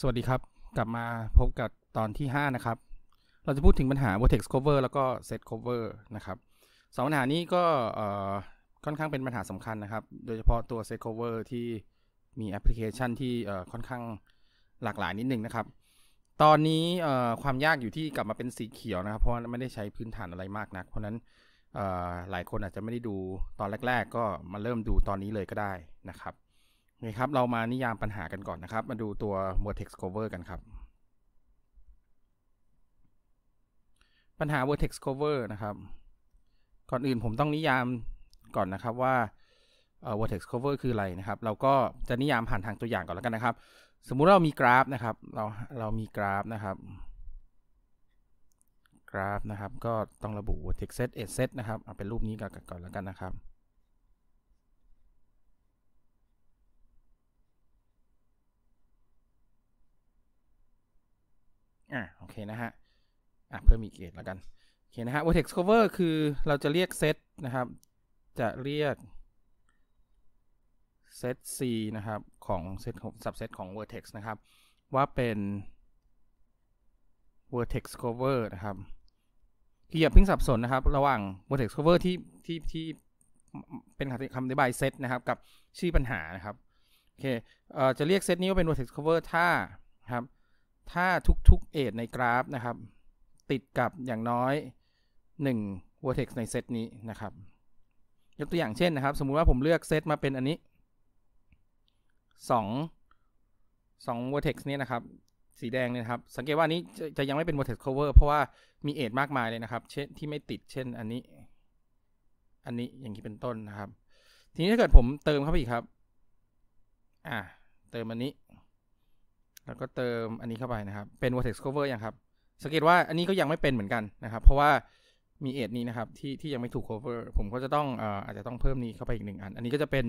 สวัสดีครับกลับมาพบกับตอนที่ 5 นะครับเราจะพูดถึงปัญหา v e r t e x Cover แล้วก็ Set Cover นะครับสองปัญหานี้ก็ค่อนข้างเป็นปัญหาสำคัญนะครับ โดยเฉพาะตัว Set Cover ที่มีแอปพลิเคชันที่ค่อนข้างหลากหลายนิดนึงนะครับ ตอนนี้ความยากอยู่ที่กลับมาเป็นสีเขียวนะครับเพราะไม่ได้ใช้พื้นฐานอะไรมากนะัก เพราะนั้นหลายคนอาจจะไม่ได้ดูตอนแรกๆ ก็มาเริ่มดูตอนนี้เลยก็ได้นะครับนี่ครับเรามานิยามปัญหากันก่อนนะครับมาดูตัว vertex cover กันครับ ปัญหา vertex cover นะครับ ก่อนอื่นผมต้องนิยามก่อนนะครับว่า vertex cover คืออะไรนะครับ เราก็จะนิยามผ่านทางตัวอย่างก่อนแล้วกันนะครับ สมมุติเรามีกราฟนะครับ เราเรามีกราฟนะครับ กราฟนะครับก็ต้องระบุ vertex set set นะครับเอาเป็นรูปนี้ก่อนก่อนแล้วกันนะครับอ่ะโอเคนะฮะอ่ะเพิ่มอีกเกตแล้วกันโอเคนะฮะ vertex cover คือเราจะเรียกเซตนะครับ จะเรียกเซต c นะครับ ของเซตของ subset ของ vertex นะครับ ว่าเป็น vertex cover นะครับคืออย่าเพิ่งสับสนนะครับ ระหว่าง vertex cover ที่ที่ที่เป็นคำอธิบายเซตนะครับกับชื่อปัญหานะครับ โอเคเอ่อ จะเรียก เซตนี้ ว่า เป็น vertex cover ถ้าครับถ้าทุก ๆ เอทในกราฟนะครับ ติดกับอย่างน้อย1 vertex ในเซตนี้นะครับ ยกตัวอย่างเช่นนะครับ สมมุติว่าผมเลือกเซตมาเป็นอันนี้ 2 2 vertex นี่นะครับ สีแดงเนี่ยครับสังเกตว่านี้จะจะยังไม่เป็น vertex cover เพราะว่ามีเอทมากมายเลยนะครับ เช่นที่ไม่ติดเช่นอันนี้ อันนี้อย่างนี้เป็นต้นนะครับ ทีนี้ถ้าเกิดผมเติมเข้าไปอีกครับ อ่าเติมอันนี้แล้วก็เติมอันนี้เข้าไปนะครับ เป็น vortex cover อย่างครับ สังเกตว่าอันนี้ก็ยังไม่เป็นเหมือนกันนะครับ เพราะว่ามีเอ็ดนี้นะครับ ที่ที่ยังไม่ถูก cover ผมก็จะต้องออาจจะต้องเพิ่มนี้เข้าไปอีกหนึ่งอัน อันนี้ก็จะเป็น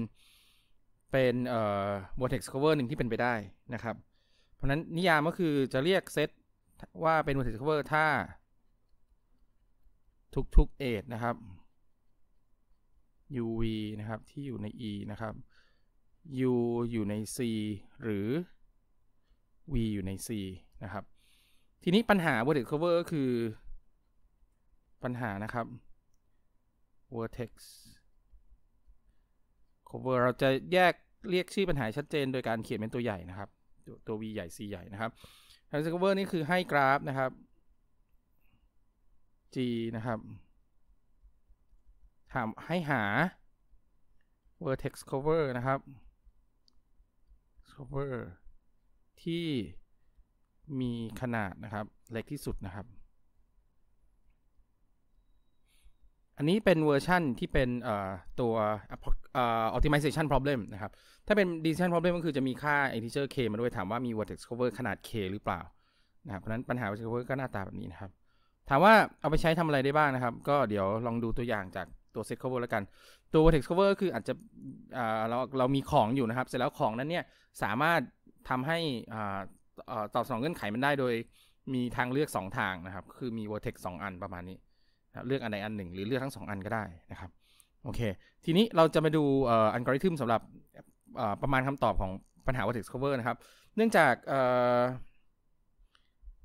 เป็นเอ่อ vortex cover หนึ่งที่เป็นไปได้นะครับ เพราะนั้นนิยามก็คือจะเรียกเซตว่าเป็น vortex cover ถ้า ทุกทุกเอ็ดนะครับ uv นะครับ ที่อยู่ใน e นะครับ u อยู่ใน c หรือ v อยู่ใน c นะครับ ทีนี้ปัญหา vertex cover ก็คือปัญหานะครับ vertex cover เราจะแยกเรียก ชื่อ ปัญหาชัดเจนโดยการเขียนเป็นตัวใหญ่นะครับ ตัว v ใหญ่ c ใหญ่นะครับ vertex cover นี่คือให้กราฟนะครับ g นะครับถามให้หา vertex cover นะครับ cover ที่มีขนาดนะครับเล็กที่สุดนะครับ อันนี้เป็นเวอร์ชั่นที่เป็นตัว optimization problem นะครับถ้าเป็น decision problem ก็คือจะมีค่า integer k มาด้วยถามว่ามี vertex cover ขนาด k หรือเปล่านะครับเพราะนั้นปัญหา vertex cover ก็หน้าตาแบบนี้นะครับถามว่าเอาไปใช้ทำอะไรได้บ้างนะครับก็เดี๋ยวลองดูตัวอย่างจากตัว set cover แล้วกันตัว vertex cover คืออาจจะเราเรามีของอยู่นะครับ เสร็จแล้วของนั้นเนี่ยสามารถทำให้ตอบสนองเงื่อนไขมันได้โดยมีทางเลือก2ทางนะครับคือมี Vortex สอันประมาณนี้ เลือกอันใดอันหนึ่ง หรือเลือกทั้ง 2 อันก็ได้นะครับ โอเค ทีนี้เราจะมาดูอัลกอริทึมสำหรับประมาณคำตอบของปัญหาเวอกซ์คัฟเวอร์นะครับเนื่องจาก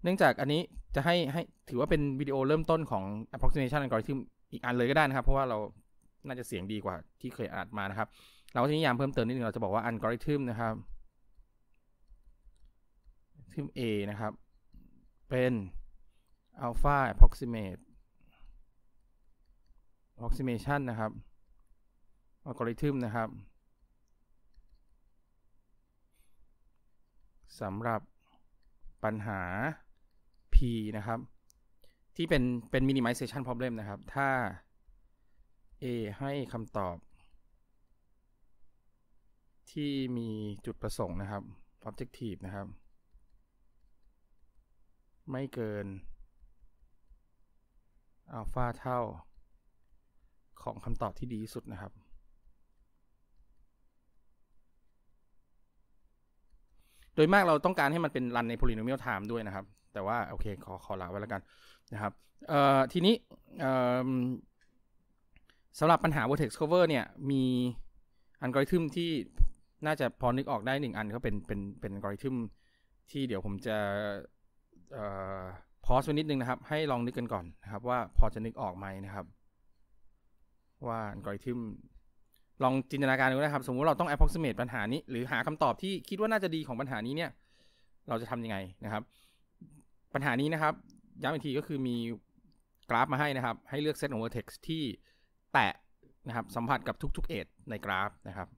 เนื่องจากอันนี้จะให้ให้ถือว่าเป็นวิดีโอเริ่มต้นของ approximation algorithm อีกอันเลยก็ได้นะครับ เพราะว่าเรา น่าจะเสียงดีกว่า ที่เคยอ่านมานะครับ เราก็จะนิยามเพิ่มเติมนิดนึงเราจะบอกว่า algorithm นะครับริม A นะครับ เป็นอัลฟา approximate approximation นะครับอัลกอริทึมนะครับ สำหรับปัญหา P นะครับ ที่เป็นเป็น minimization problem นะครับ ถ้า A ให้คำตอบ ที่มีจุดประสงค์นะครับ objective นะครับไม่เกินอัลฟาเท่า ของคำตอบที่ดีที่สุดนะครับ โดยมากเราต้องการให้มันเป็นรันใน polynomial time ด้วยนะครับ แต่ว่าโอเค ขอ ขอ ลา ไว้ แล้ว กัน นะครับทีนี้สำหรับปัญหา vertex cover เนี่ยมีอัลกอริทึมที่น่าจะ พอนึกออกได้หนึ่งอันก็เป็นเป็นเป็นอัลกอริทึมที่เดี๋ยวผมจะพอสไว้นิดนึงนะครับ ให้ลองนึกกันก่อนนะครับ ว่าพอจะนึกออกไหมนะครับ ว่าอัลกอริทึมลองจินตนาการดูนะครับ สมมุติเราต้อง approximate ปัญหานี้หรือหาคำตอบที่คิดว่าน่าจะดีของปัญหานี้เนี่ย เราจะทํำยังไงนะครับ ปัญหานี้นะครับย้ำอีกทีก็คือมีกราฟมาให้นะครับ ให้เลือก set of vertex ที่แตะนะครับ สัมผัสกับทุก ๆเอทในกราฟนะครับ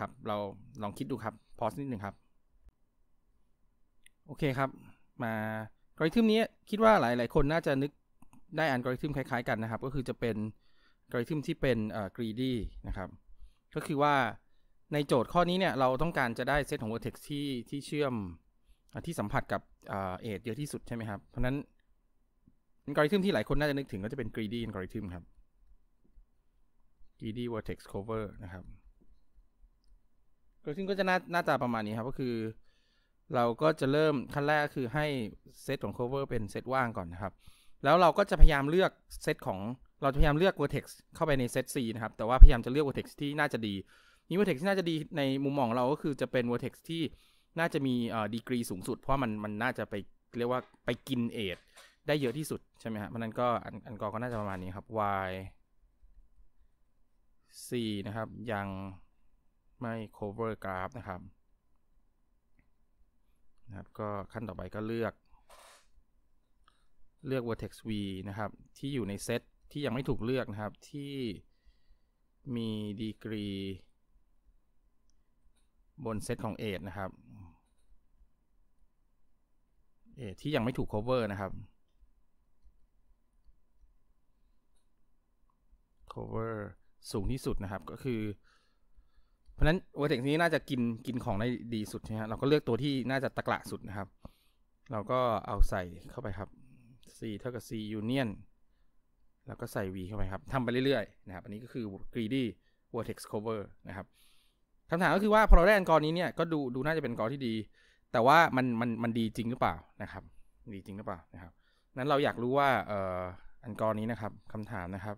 ครับเราลองคิดดูครับ พอสนิดหนึ่งครับ โอเคครับมาอรลกริทึมนี้คิดว่าหลายๆคนน่าจะนึกได้อันกอริทึมคล้ายๆกันนะครับ ก็คือจะเป็นอรลกริทึมที่เป็นเอ่อ greedy นะครับก็คือว่าในโจทย์ข้อนี้เนี่ยเราต้องการจะได้เซตของ vertex ที่ที่เชื่อมที่สัมผัสกับเอทเยอะที่สุดใช่ไหมครับเพราะนั้นอัลกอริทึมที่หลายคนน่าจะนึกถึงก็จะเป็น greedy a l g o ริทึมครับ greedy vertex cover นะครับอัลกอริทึมก็จะน่านาจาประมาณนี้ครับ ก็คือเราก็จะเริ่มขั้นแรกคือให้เซตของ cover เป็นเซตว่างก่อนนะครับ แล้วเราก็จะพยายามเลือกเซตของเราพยายามเลือก vertex เข้าไปในเซต C นะครับ แต่ว่าพยายามจะเลือก vertex ที่น่าจะดีนี่ vertex ที่น่าจะดีในมุมมองเราก็คือจะเป็น vertex ที่น่าจะมีเอ่อดีกรีสูงสุด เพราะมันมันน่าจะไปเรียกว่าไปกินเอทได้เยอะที่สุดใช่ไหมฮะ เพราะนั้นก็อันอันกอก็น่าจะประมาณนี้ครับ y c นะครับ ยังไม่ cover graph นะครับนะครับ ก็ขั้นต่อไปก็เลือก เลือก vertex v นะครับ ที่อยู่ในเซตที่ยังไม่ถูกเลือกนะครับ ที่มีดีกรีบนเซตของเอทนะครับเอทที่ยังไม่ถูก cover นะครับ cover สูงที่สุดนะครับก็คือเพราะนั้นโอเทคนี้น่าจะกินกินของได้ดีสุดนะฮะเราก็เลือกตัวที่น่าจะตะกละสุดนะครับ เราก็เอาใส่เข้าไปครับ c เท่ากับ c union แล้วก็ใส่ v เข้าไปครับทำไปเรื่อย ๆ นะครับอันนี้ก็คือ greedy v e r t e x cover นะครับคำถามก็คือว่าพอเราได้อันกอนี้เนี่ยก็ดูดูน่าจะเป็นกอที่ดี แต่ว่ามันมันมันดีจริงหรือเปล่านะครับ ดีจริงหรือเปล่านะครับนั้นเราอยากรู้ว่าเอ่ออันกอนี้นะครับคำถามนะครับ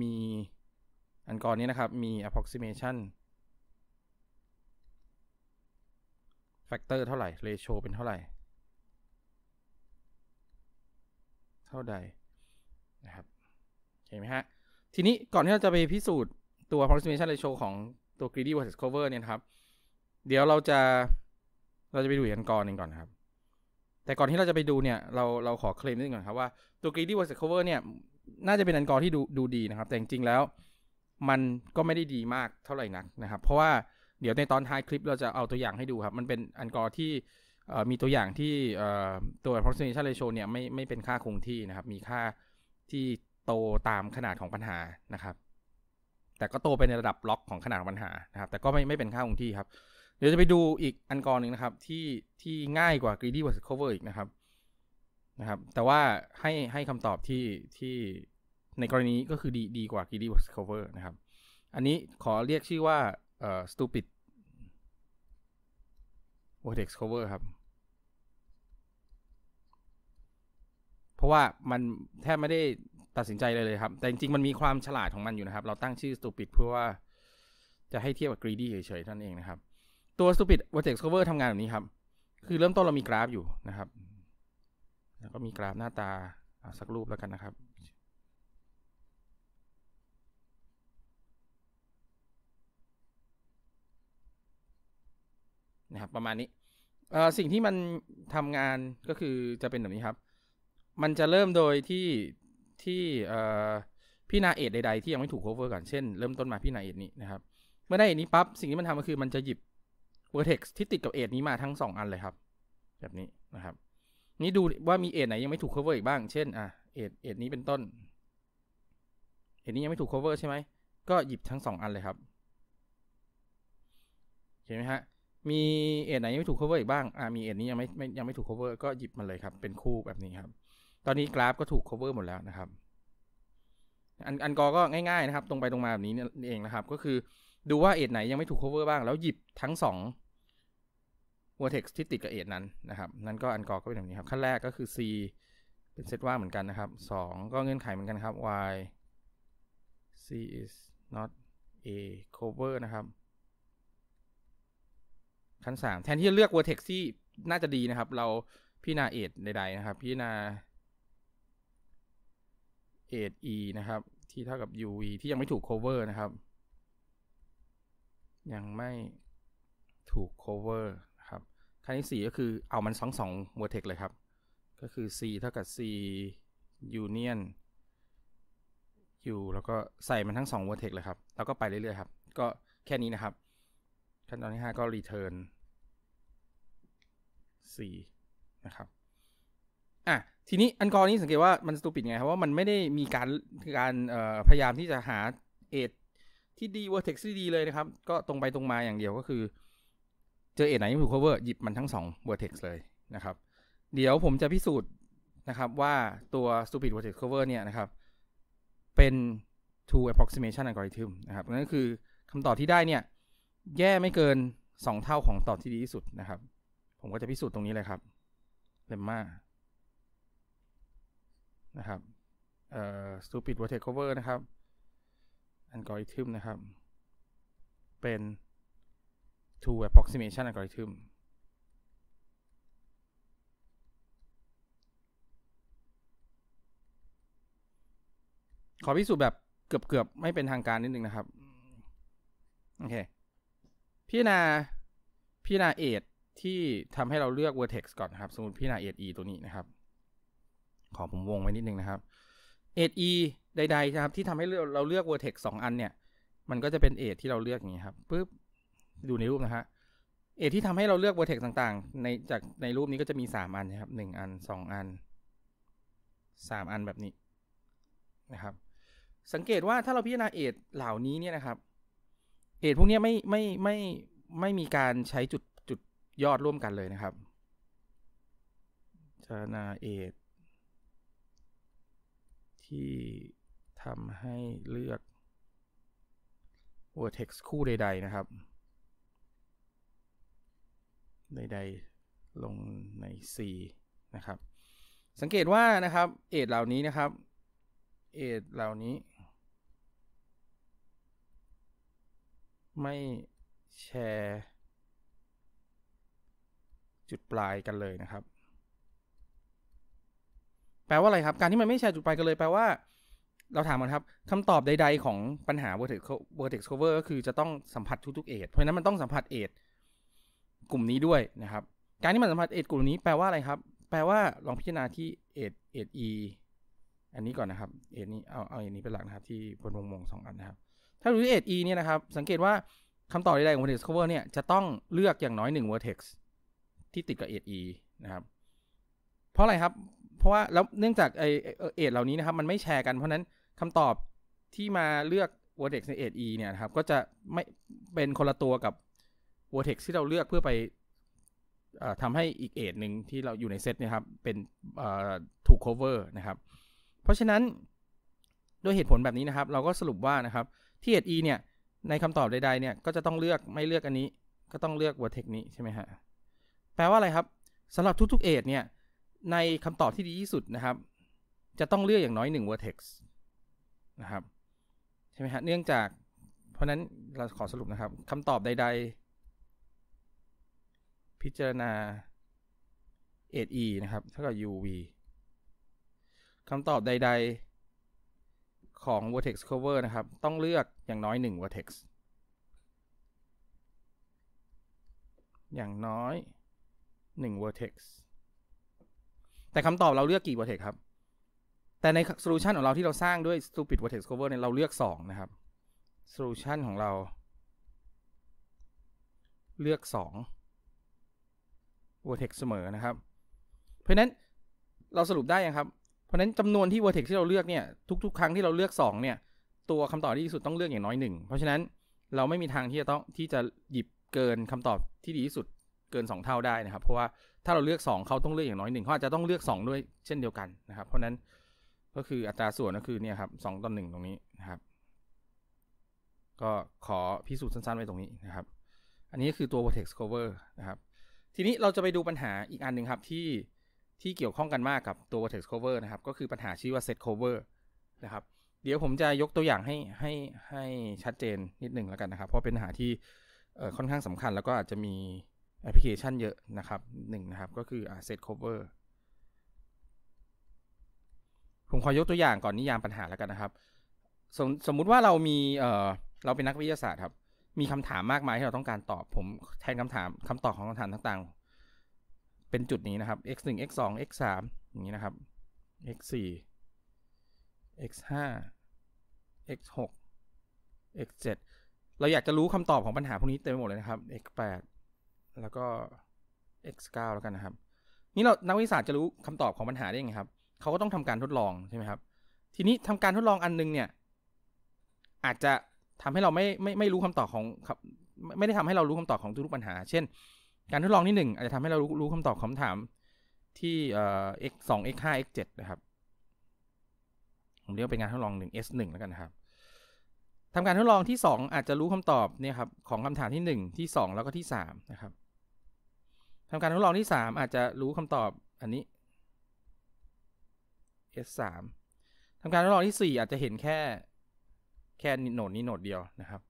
มีอันกรนี้นะครับมี approximation factor เท่าไหร่ ratio เป็นเท่าไหร่ เท่าใดนะครับเห็นไหมฮะทีนี้ก่อนที่เราจะไปพิสูจน์ตัว approximation ratio ของตัว greedy versus cover เนี่ยครับ เดี๋ยวเราจะเราจะไปดูอันกรหนึ่งก่อนครับ แต่ก่อนที่เราจะไปดูเนี่ยเราเราขอเคลมนิดก่อนครับว่าตัว greedy versus cover เนี่ยน่าจะเป็นอันกรที่ดูดูดีนะครับ แต่จริงๆแล้วมันก็ไม่ได้ดีมากเท่าไหร่นักนะครับ เพราะว่าเดี๋ยวในตอนท้ายคลิปเราจะเอาตัวอย่างให้ดูครับ มันเป็นอันกอร์ที่มีตัวอย่างที่ตัว approximation ratio เนี่ยไม่ไม่เป็นค่าคงที่นะครับ มีค่าที่โตตามขนาดของปัญหานะครับ แต่ก็โตไปในระดับล็อกของขนาดปัญหา นะครับ แต่ก็ไม่ไม่เป็นค่าคงที่ครับ เดี๋ยวจะไปดูอีกอันกอร์หนึ่งนะครับที่ที่ง่ายกว่า greedy was cover อีกนะครับนะครับแต่ว่าให้ให้คำตอบที่ที่ในกรณีก็คือดีดีกว่า greedy cover นะครับ อันนี้ขอเรียกชื่อว่า stupid vortex cover ครับ เพราะว่ามันแทบไม่ได้ตัดสินใจเลยเลยครับ แต่จริงๆ มันมีความฉลาดของมันอยู่นะครับ เราตั้งชื่อ stupid เพื่อว่าจะให้เทียบกับ greedy เฉยๆ นั่นเองนะครับ ตัว stupid vortex cover ทำงานแบบนี้ครับ คือเริ่มต้นเรามีกราฟอยู่นะครับ แล้วก็มีกราฟหน้าตาสักรูปแล้วกันนะครับนะครับประมาณนี้สิ่งที่มันทำงานก็คือจะเป็นแบบนี้ครับ มันจะเริ่มโดยที่ที่พี่นาเอทใดๆที่ยังไม่ถูก cover ก่อน เช่น เริ่มต้นมาพี่นาเอทนี้นะครับ เมื่อได้เอทนี้ปั๊บ สิ่งที่มันทำก็คือมันจะหยิบ vertex ที่ติดกับเอทนี้มาทั้ง2อันเลยครับ แบบนี้นะครับ นี่ดูว่ามีเอทไหนยังไม่ถูก cover อีกบ้าง เช่น อ่ะเอทเอทนี้เป็นต้น เอทนี้ยังไม่ถูก cover ใช่ไหม ก็หยิบทั้ง2อันเลยครับเห็นไหมฮะมีเอ็ดไหนยังไม่ถูก cover อีกบ้าง อ่า มีเอ็ดนี้ยังไม่ยังไม่ถูก cover ก็หยิบมาเลยครับ เป็นคู่แบบนี้ครับ ตอนนี้กราฟก็ถูก cover หมดแล้วนะครับ อันอันกอก็ง่าย ๆนะครับ ตรงไปตรงมาแบบนี้เองนะครับ ก็คือดูว่าเอ็ดไหนยังไม่ถูก cover บ้าง แล้วหยิบทั้งสองวัวเท x กซ์ที่ติดกับเอ็ดนั้นนะครับ นั่นก็อันกอก็เป็นแบบนี้ครับ ขั้นแรกก็คือ c เป็นเซตว่าเหมือนกันนะครับสองก็เงื่อนไขเหมือนกันครับ y c is not a cover นะครับชั้นสามแทนที่จะเลือกเวอร์เที่น่าจะดีนะครับ เราพี่นาเอทใดๆนะครับพ่นาเอาเอทนะครับที่เท่ากับ u ีที่ยังไม่ถูกโคเวอร์นะครับยังไม่ถูกเวอร์นะครับขั้นที่สี่ก็คือเอามันทั้งสองเวร์เท็กเลยครับ ก็คือ c เท่ากับ c union ่แล้วก็ใส่มันทั้งสอง vertex เลยครับแล้วก็ไปเรื่อยๆครับ ก็แค่นี้นะครับขั้นตอนที่5ก็ return C นะครับ อ่ะ ทีนี้อันกรนี้สังเกตว่ามันสตูปิดไงเพราะว่ามันไม่ได้มีการการพยายามที่จะหาเอทที่ดีเวอร์เท็กซ์ที่ดี เลยนะครับ ก็ตรงไปตรงมาอย่างเดียวก็คือ เจอเอทไหนยมงถูกเวอร์หยิบมันทั้งสองเวอร์เท็กซ์เลยนะครับ เดี๋ยวผมจะพิสูจน์นะครับว่าตัวสตู s t u เ i d vertex เวอร์เนี่ยนะครับ เป็น two approximation algorithm นะครับนั่นคือคำตอบที่ได้เนี่ย แย่ไม่เกิน2เท่าของตอบที่ดีที่สุดนะครับผม ก็จะ พิสูจน์ตรงนี้เลยครับ เลมมานะครับเอ่อ stupid vertex cover นะครับ อันกอริทึมนะครับ เป็น t o approximation ันกอริทึมขอพิสูจน์แบบเกือบเกือบไม่เป็นทางการนิดนึงนะครับ โอเคพิจารณาพิจารณาเอทที่ทำให้ เรา เลือก vertex ก่อนครับ สมมติพี่นาเอ e ตัว นี้นะครับ ขอ ผม วงไว้นิด นึง นะครับเอ e ใดๆนะครับที่ทำให้ เรา เลือก vertex 2อันเนี่ยมันก็จะเป็นเอที่เราเลือกอย่างนี้ครับปุ๊บดูในรูปนะฮะเอที่ทำให้เราเลือกเวอร์เท็กต่างๆในจากในรูปนี้ก็จะมีสามอันนะครับหนึ่งอันสองอันสามอันแบบนี้นะครับ สังเกตว่าถ้าเราพิจารณาเอทเหล่านี้เนี่ยนะครับเอทพวกนี้ไม่ไม่ไมไม่ไม่มีการใช้จุดยอด ร่วมกันเลยนะครับจนาเอกที่ทำให้เลือก vertex คู่ใด ๆนะครับ ใด ๆ ลงใน C นะครับ สังเกตว่านะครับ เอทเหล่านี้นะครับ เอทเหล่านี้ ไม่แชร์จุดปลายกันเลยนะครับ แปลว่าอะไรครับการที่มันไม่แชร์จุดปลายกันเลย แปลว่าเราถามมันครับคำตอบใด ๆ ของปัญหา vertex vertex cover ก็คือจะต้องสัมผัสทุกๆเอทเพราะนั้นมันต้องสัมผัสเอทกลุ่มนี้ด้วยนะครับการที่มันสัมผัสเอทกลุ่มนี้แปลว่าอะไรครับแปลว่าลองพิจารณาที่เอทเอทีอันนี้ก่อนนะครับเอทนี้เอาเอาอทนี้เป็นหลักนะครับ ที่บนวงวงสองอันนะครับถ้าดูที่เอทีเนี่ยนะครับ สังเกตว่าคำตอบใดๆของ vertex cover เนี่ยจะต้องเลือกอย่างน้อย1 vertex ที่ติดกับเอดีนะครับ เพราะอะไรครับ เพราะว่าแล้วเนื่องจากไอเอดเหล่านี้นะครับมันไม่แชร์กันเพราะนั้นคำตอบที่มาเลือก Vortex ในทีเนี่ยครับก็จะไม่เป็นคนละตัวกับ Vortex ที่เราเลือกเพื่อไปทำให้อีกเอทหนึ่งที่เราอยู่ในเซตนะครับเป็นถูก cover นะครับ เพราะฉะนั้นด้วยเหตุผลแบบนี้นะครับเราก็สรุปว่านะครับที่ทีเนี่ยในคำตอบใดๆเนี่ยก็จะต้องเลือกไม่เลือกอันนี้ก็ต้องเลือก Vortex นี้ใช่ไหมฮะแปลว่า อะไร ครับสำหรับทุกๆเอทเนี่ย ในคำตอบที่ดีที่สุดนะครับ จะต้องเลือกอย่างน้อย1 vertex นะครับใช่ไหมฮะเนื่องจาก เพราะนั้นเราขอสรุปนะครับคำตอบใด ๆพิจารณาเอ e นะครับเท่ากับ uv คำตอบใดๆของ vertex cover นะครับต้องเลือกอย่างน้อย1 vertex อย่างน้อยหนึ่ง vertex แต่คำตอบเราเลือกกี่ vertex ครับ แต่ใน solution ของเราที่เราสร้างด้วย stupid vertex cover เนี่ย เราเลือกสองนะครับ solution ของเรา เลือกสอ vertex เสมอนะครับ เพราะนั้นเราสรุปได้ยังครับ เพราะนั้นจำนวนที่ vertex ที่เราเลือกเนี่ย ทุก ๆ ครั้งที่เราเลือกสองเนี่ย ตัวคำตอบที่ดีสุดต้องเลือกอย่างน้อยหนึ่งเพราะฉะนั้นเราไม่มีทางที่จะต้องที่จะหยิบเกินคำตอบที่ดีที่สุดเกิน 2 เท่าได้นะครับ เพราะว่าถ้าเราเลือก 2เขาต้อง เลือกอย่างน้อยหนึ่งเขาอาจจะต้องเลือก 2 ด้วยเช่นเดียวกันนะครับ เพราะนั้นก็คืออัตราส่วนก็คือเนี่ยครับสต่อหนึ่งตรงนี้นะครับ ก็ขอพิสูจน์สั้นๆไว้ตรงนี้นะครับอันนี้คือตัว vortex cover นะครับทีนี้เราจะไปดูปัญหาอีกอันหนึ่งครับที่ที่เกี่ยวข้องกันมากกับตัว vortex cover นะครับ ก็คือปัญหาชื่อว่า set cover นะครับ เดี๋ยวผมจะยกตัวอย่างให้ให้ให้ชัดเจนนิดหนึ่งแล้วกันนะครับ เพราะเป็นปัญหาที่ค่อนข้างสำคัญ แล้วก็อาจจะมีแอปพลิเคชันเยอะนะครับหนึ่งนะครับ ก็คืออ่าโคเวอร์ r ผมขอยกตัวอย่างก่อนนิยามปัญหาแล้วกันนะครับ สมสมมุติว่าเรามี เอ่อเราเป็นนักวิทยาศาสตร์ครับ มีคำถามมากมายที่เราต้องการตอบผมแทนคำถามคำตอบของคำถามต่าง ๆ เป็นจุดนี้นะครับ x 1 x 2 x 3อย่างนี้นะครับ x 4 x 5 x 6 x 7เราอยากจะรู้คำตอบของปัญหาพวกนี้เต็มหมด เลยนะครับ x 8แล้วก็ x9 แล้วกันนะครับ นี่เรานักวิทยาศาสตร์จะรู้คำตอบของปัญหาได้ยังไงครับ เขาก็ต้องทำการทดลองใช่ไหมครับ ทีนี้ทำการทดลองอันนึงเนี่ยอาจจะทำให้เราไม่ไม่ไม่รู้คำตอบของครับไม่ได้ทำให้เรารู้คำตอบของทุกปัญหา เช่น การทดลองที่หนึ่งอาจจะทำให้เรารู้รู้คำตอบคำถามที่เอ่อ x สอง x ห้า x เจ็ดนะครับ ผมเรียกเป็นการทดลองหนึ่ง s หนึ่งแล้วกันครับ ทำการทดลองที่ 2 อาจจะรู้คำตอบ เนี่ยครับ ของคำถามที่ 1 ที่ 2 แล้วก็ที่3นะครับทำการทดลอง ที่ 3 อาจจะรู้คำตอบอันนี้ S 3ทำการทดลองที่4อาจจะเห็นแค่แค่โหนดนี้โหนดเดียวนะครับ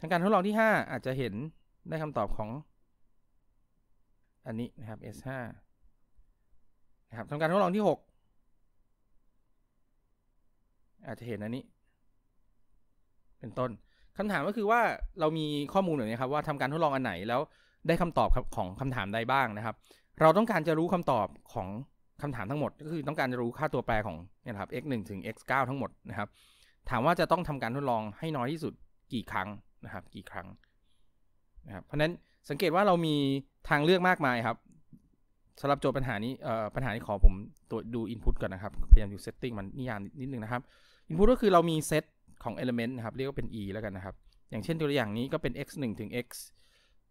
ทำการทดลอง ที่5อาจจะเห็นได้คำตอบของ อันนี้นะครับ S 5นะครับทำการทดลอง ที่6อาจจะเห็นอันนี้ เป็นต้นคำถามก็คือว่าเรามีข้อมูลแบบนี้ครับว่าทำการทดลองอันไหนแล้วได้ คำ ตอบของ คำ ถาม ใดบ้างนะครับ เราต้องการจะรู้ คำ ตอบของ คำ ถามทั้งหมด ก็คือต้องการ จะ รู้ค่าตัวแปรของ เนี่ยครับ x 1ถึง x 9ทั้งหมดนะครับ ถามว่าจะต้องทำการทดลองให้น้อยที่สุดกี่ครั้งนะครับกี่ครั้งนะครับเพราะฉะนั้นสังเกตว่าเรามีทางเลือกมากมายครับสำหรับโจทย์ปัญหานี้เออ่ปัญหานี้ขอผมตัวดู Input ก่อนนะครับพยายามอยู่เซตติ้งมันนิยามนิดนึงนะครับ Input ก็คือเรามีเซตของ Element นะครับเรียกว่าเป็น e แล้วกันนะครับ อย่างเช่นตัวอย่างนี้ก็เป็น x 1ถึง x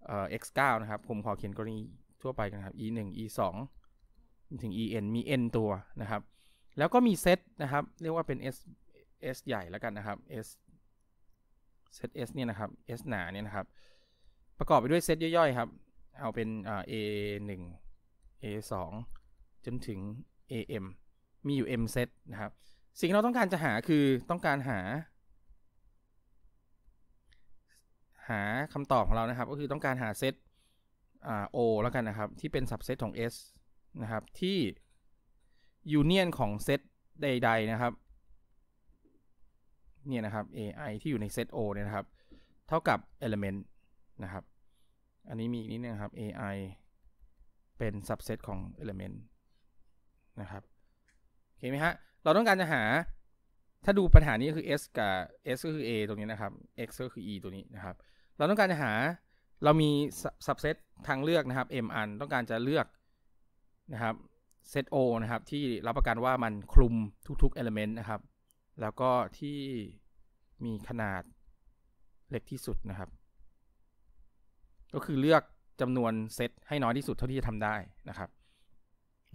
เอ็กซ์เก้านะครับ ผม ขอ เขียนกรณีทั่วไปกันครับ e หนึ่ง e สอนถึง en มี n ตัวนะครับ แล้วก็มีเซตนะครับ เรียกว่าเป็น s s ใหญ่แล้วกันนะครับ s เซต s เนี่ยนะครับ s หนาเนี่ยนะครับ ประกอบไปด้วยเซตย่อยๆ ครับ เอาเป็น a หนึ่ง a สองจนถึง am มีอยู่ m เซตนะครับ สิ่งที่เราต้องการจะหาคือต้องการหาหาคำตอบของเรานะครับก็คือต้องการหาเซตอ่า O แล้วกันนะครับที่เป็นสับเซตของ S นะครับ ที่ยูเนียนของเซตใดๆนะครับ เนี่ยนะครับ AI ที่อยู่ในเซต O เนี่ยนะครับเท่ากับ element นะครับ อันนี้มีอีกนิดนึงครับ AI เป็นสับเซตของ element นะครับโอเคไหมฮะเราต้องการจะหา ถ้าดูปัญหานี้คือ s กับ s ก็คือ a ตรงนี้นะครับ x ก็คือ e ตัวนี้นะครับเราต้องการจะหา เรามี subset ทางเลือกนะครับ m อันต้องการจะเลือกนะครับเซต O นะครับ ที่รับประกันว่ามันคลุมทุก ๆ element นะครับแล้วก็ที่มีขนาด เล็กที่สุดนะครับ ก็คือเลือกจำนวนเซตให้น้อยที่สุดเท่าที่จะทำได้นะครับ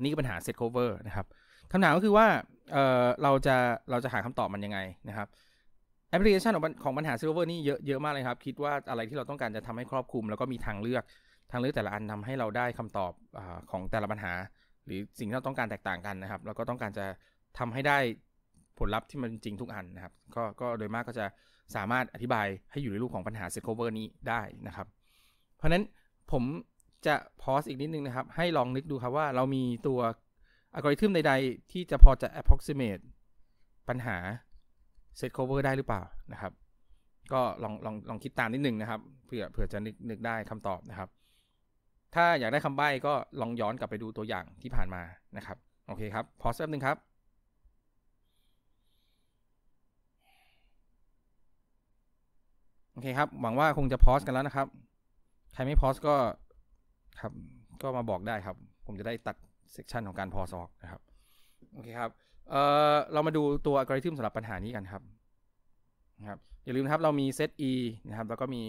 นี่ก็ปัญหาเซต cover นะครับคำถามก็คือว่าเเราจะเราจะหาคำตอบมันยังไงนะครับแอปพลิเคชันของปัญหาซิลเวอร์นี่เยอะเยอะมาก เลยครับ คิดว่าอะไรที่เราต้องการจะทำให้ครอบคลุม แล้วก็มีทางเลือกทางเลือกแต่ละอันทาให้เราได้คำตอบอของแต่ละปัญหา หรือสิ่งที่เราต้องการแตกต่างกันนะครับ แล้วก็ต้องการจะทำให้ได้ผลลัพธ์ที่มันจริงทุกอันนะครับกก็โดยมากก็จะสามารถอธิบายให้อยู่ในรูปของปัญหาเซิลเวอร์นี้ได้นะครับ เพราะนั้นผมจะพอสอีกนิดนึงนะครับ ให้ลองนึกดูครับว่าเรามีตัวอัลกอริทึมใดๆที่จะพอจะ approximate ปัญหาเซตโคเวอร์ได้หรือ เปล่านะครับ ก็ลองลองลองคิดตามนิด นึง นะครับเผื่อเผื่อ จะนึกนึก ได้คำตอบนะครับ ถ้าอยากได้คำใบ้ก็ลองย้อนกลับไปดูตัวอย่างที่ผ่านมานะครับ โอเคครับพอสัก๊นึงครับ โอเคครับ หวังว่าคงจะพอสกันแล้วนะครับ ใคร ไม่พอสก็ครับ ก็มาบอกได้ครับ ผมจะได้ตัดเซกชันของการพอสออกนะครับโอเคครับเอ่อ เรามาดูตัวอัลกอริทึมสำหรับปัญหานี้กันครับนะครับอย่าลืมนะครับ เรามีเซต e นะครับ แล้วก็มี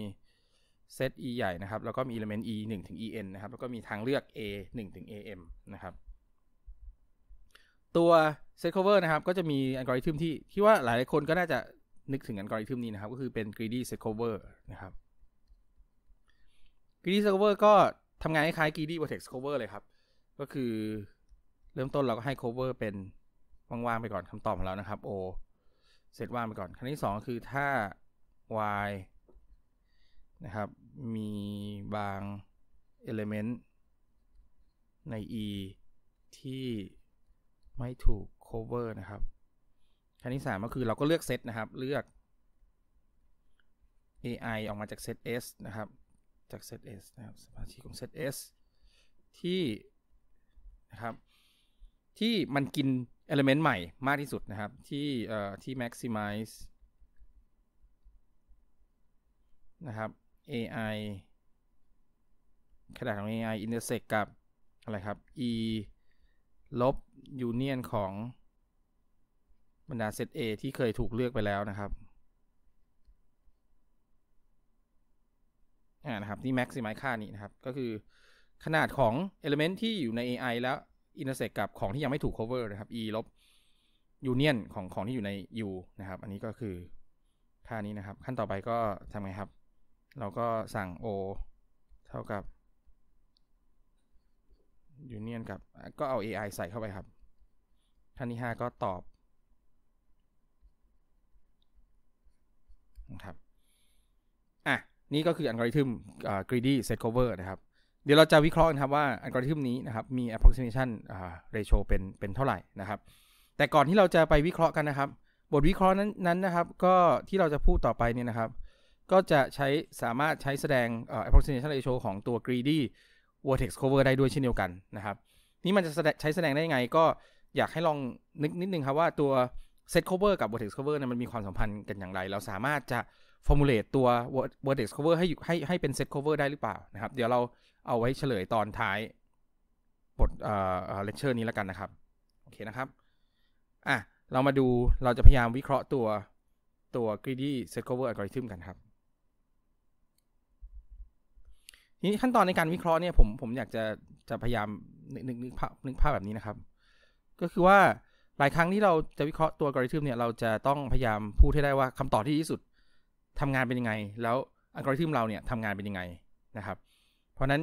เซต e ใหญ่นะครับ แล้วก็มีอิเลเม e ต์ e 1ถึง en นะครับ แล้วก็มีทางเลือก a 1ถึง am นะครับ ตัว set cover นะครับ ก็จะมีอัลกอริทึมที่ที่ว่าหลายคนก็น่าจะนึกถึงอัลกอริทึมนี้นะครับ ก็คือเป็น greedy set cover นะครับ greedy set cover ก็ทำงานคล้าย greedy vertex cover เลยครับ ก็คือเริ่มต้นเราก็ให้ cover เป็นว่าง ๆ ไปก่อนคำตอบของเรานะครับ O เสร็จว่าง ไป ก่อนครั้งที่ 2 คือถ้า y นะ ครับ มีบาง element ใน e ที่ไม่ถูก cover นะครับครั้งที่ 3 ก็คือเราก็เลือกเซตนะครับเลือก AI ออกมาจากเซต S นะ ครับ จากเซต S นะครับสมาชิกของเซต S ที่ นะครับ ที่มันกิน element ใหม่มากที่สุดนะครับที่เอ่อที่ maximize นะครับ AI ขนาดของ AI intersect กับ อะไรครับ e ลบ union ของบรรดาเซต A ที่เคยถูกเลือกไปแล้วนะครับ อ่า นะครับนี่ maximize ค่า นี้นะครับ ก็คือขนาดของ element ที่อยู่ใน AI แล้วอินเตอร์เซกกับ ของที่ยังไม่ถูก cover นะครับ e ลบยูเนียนของ ของที่อยู่ใน u นะครับ อันนี้ก็คือท่านี้นะครับ ขั้นต่อไปก็ทำไง ครับ เราก็สั่ง o เท่ากับยูเนียนกับ ก็เอา ai ใส่เข้าไปครับท่านที่ 5 ก็ตอบนะครับอ่ะนี่ ก็คืออัลกอริทึม greedy set cover นะครับเดี๋ยวเราจะวิเคราะห์นะครับว่าอัลกอริทึมนี้นะครับมี approximation ratio เป็นเป็นเท่าไหร่นะครับ แต่ก่อนที่เราจะไปวิเคราะห์กันนะครับ บทวิเคราะห์นั้นนั้นนะครับ ก็ที่เราจะพูดต่อไปเนี่ยนะครับ ก็จะใช้สามารถใช้แสดง approximation ratio ของตัว greedy v e r t e x cover ได้ด้วยเช่นเดียวกันนะครับ นี่มันจะใช้แสดงได้ยังไง ก็อยากให้ลองนึกนิดนึงครับว่าตัว set cover กับ v e r t e x cover เนี่ยมันมีความสัมพันธ์กันอย่างไร เราสามารถจะ formulate ตัว v e r t e x cover ให้ให้ให้เป็น set cover ได้หรือเปล่านะครับเดี๋ยวเราเอาไว้เฉลยตอนท้ายบทเอ่อเลคเชอร์นี้แล้วกันนะครับ โอเคนะครับอ่ะเรามาดูเราจะ พยายามวิเคราะห์ตัวตัว greedy discover algorithm กันครับทีนี้ขั้นตอนในการวิเคราะห์เนี่ย ผมผมอยากจะจะพยายามนึกนึกนึกภาพนึกภาพแบบนี้นะครับ ก็คือว่าหลายครั้ง ที่ เราจะวิเคราะห์ตัวอัลกอริทึมเนี่ย เราจะต้องพยายาม พูดให้ ได้ว่าคำตอบที่ดีที่สุดทำงาน เป็นยังไง แล้วอัลกอริทึมเราเนี่ยทำงานเป็นยังไงนะครับราะนั้น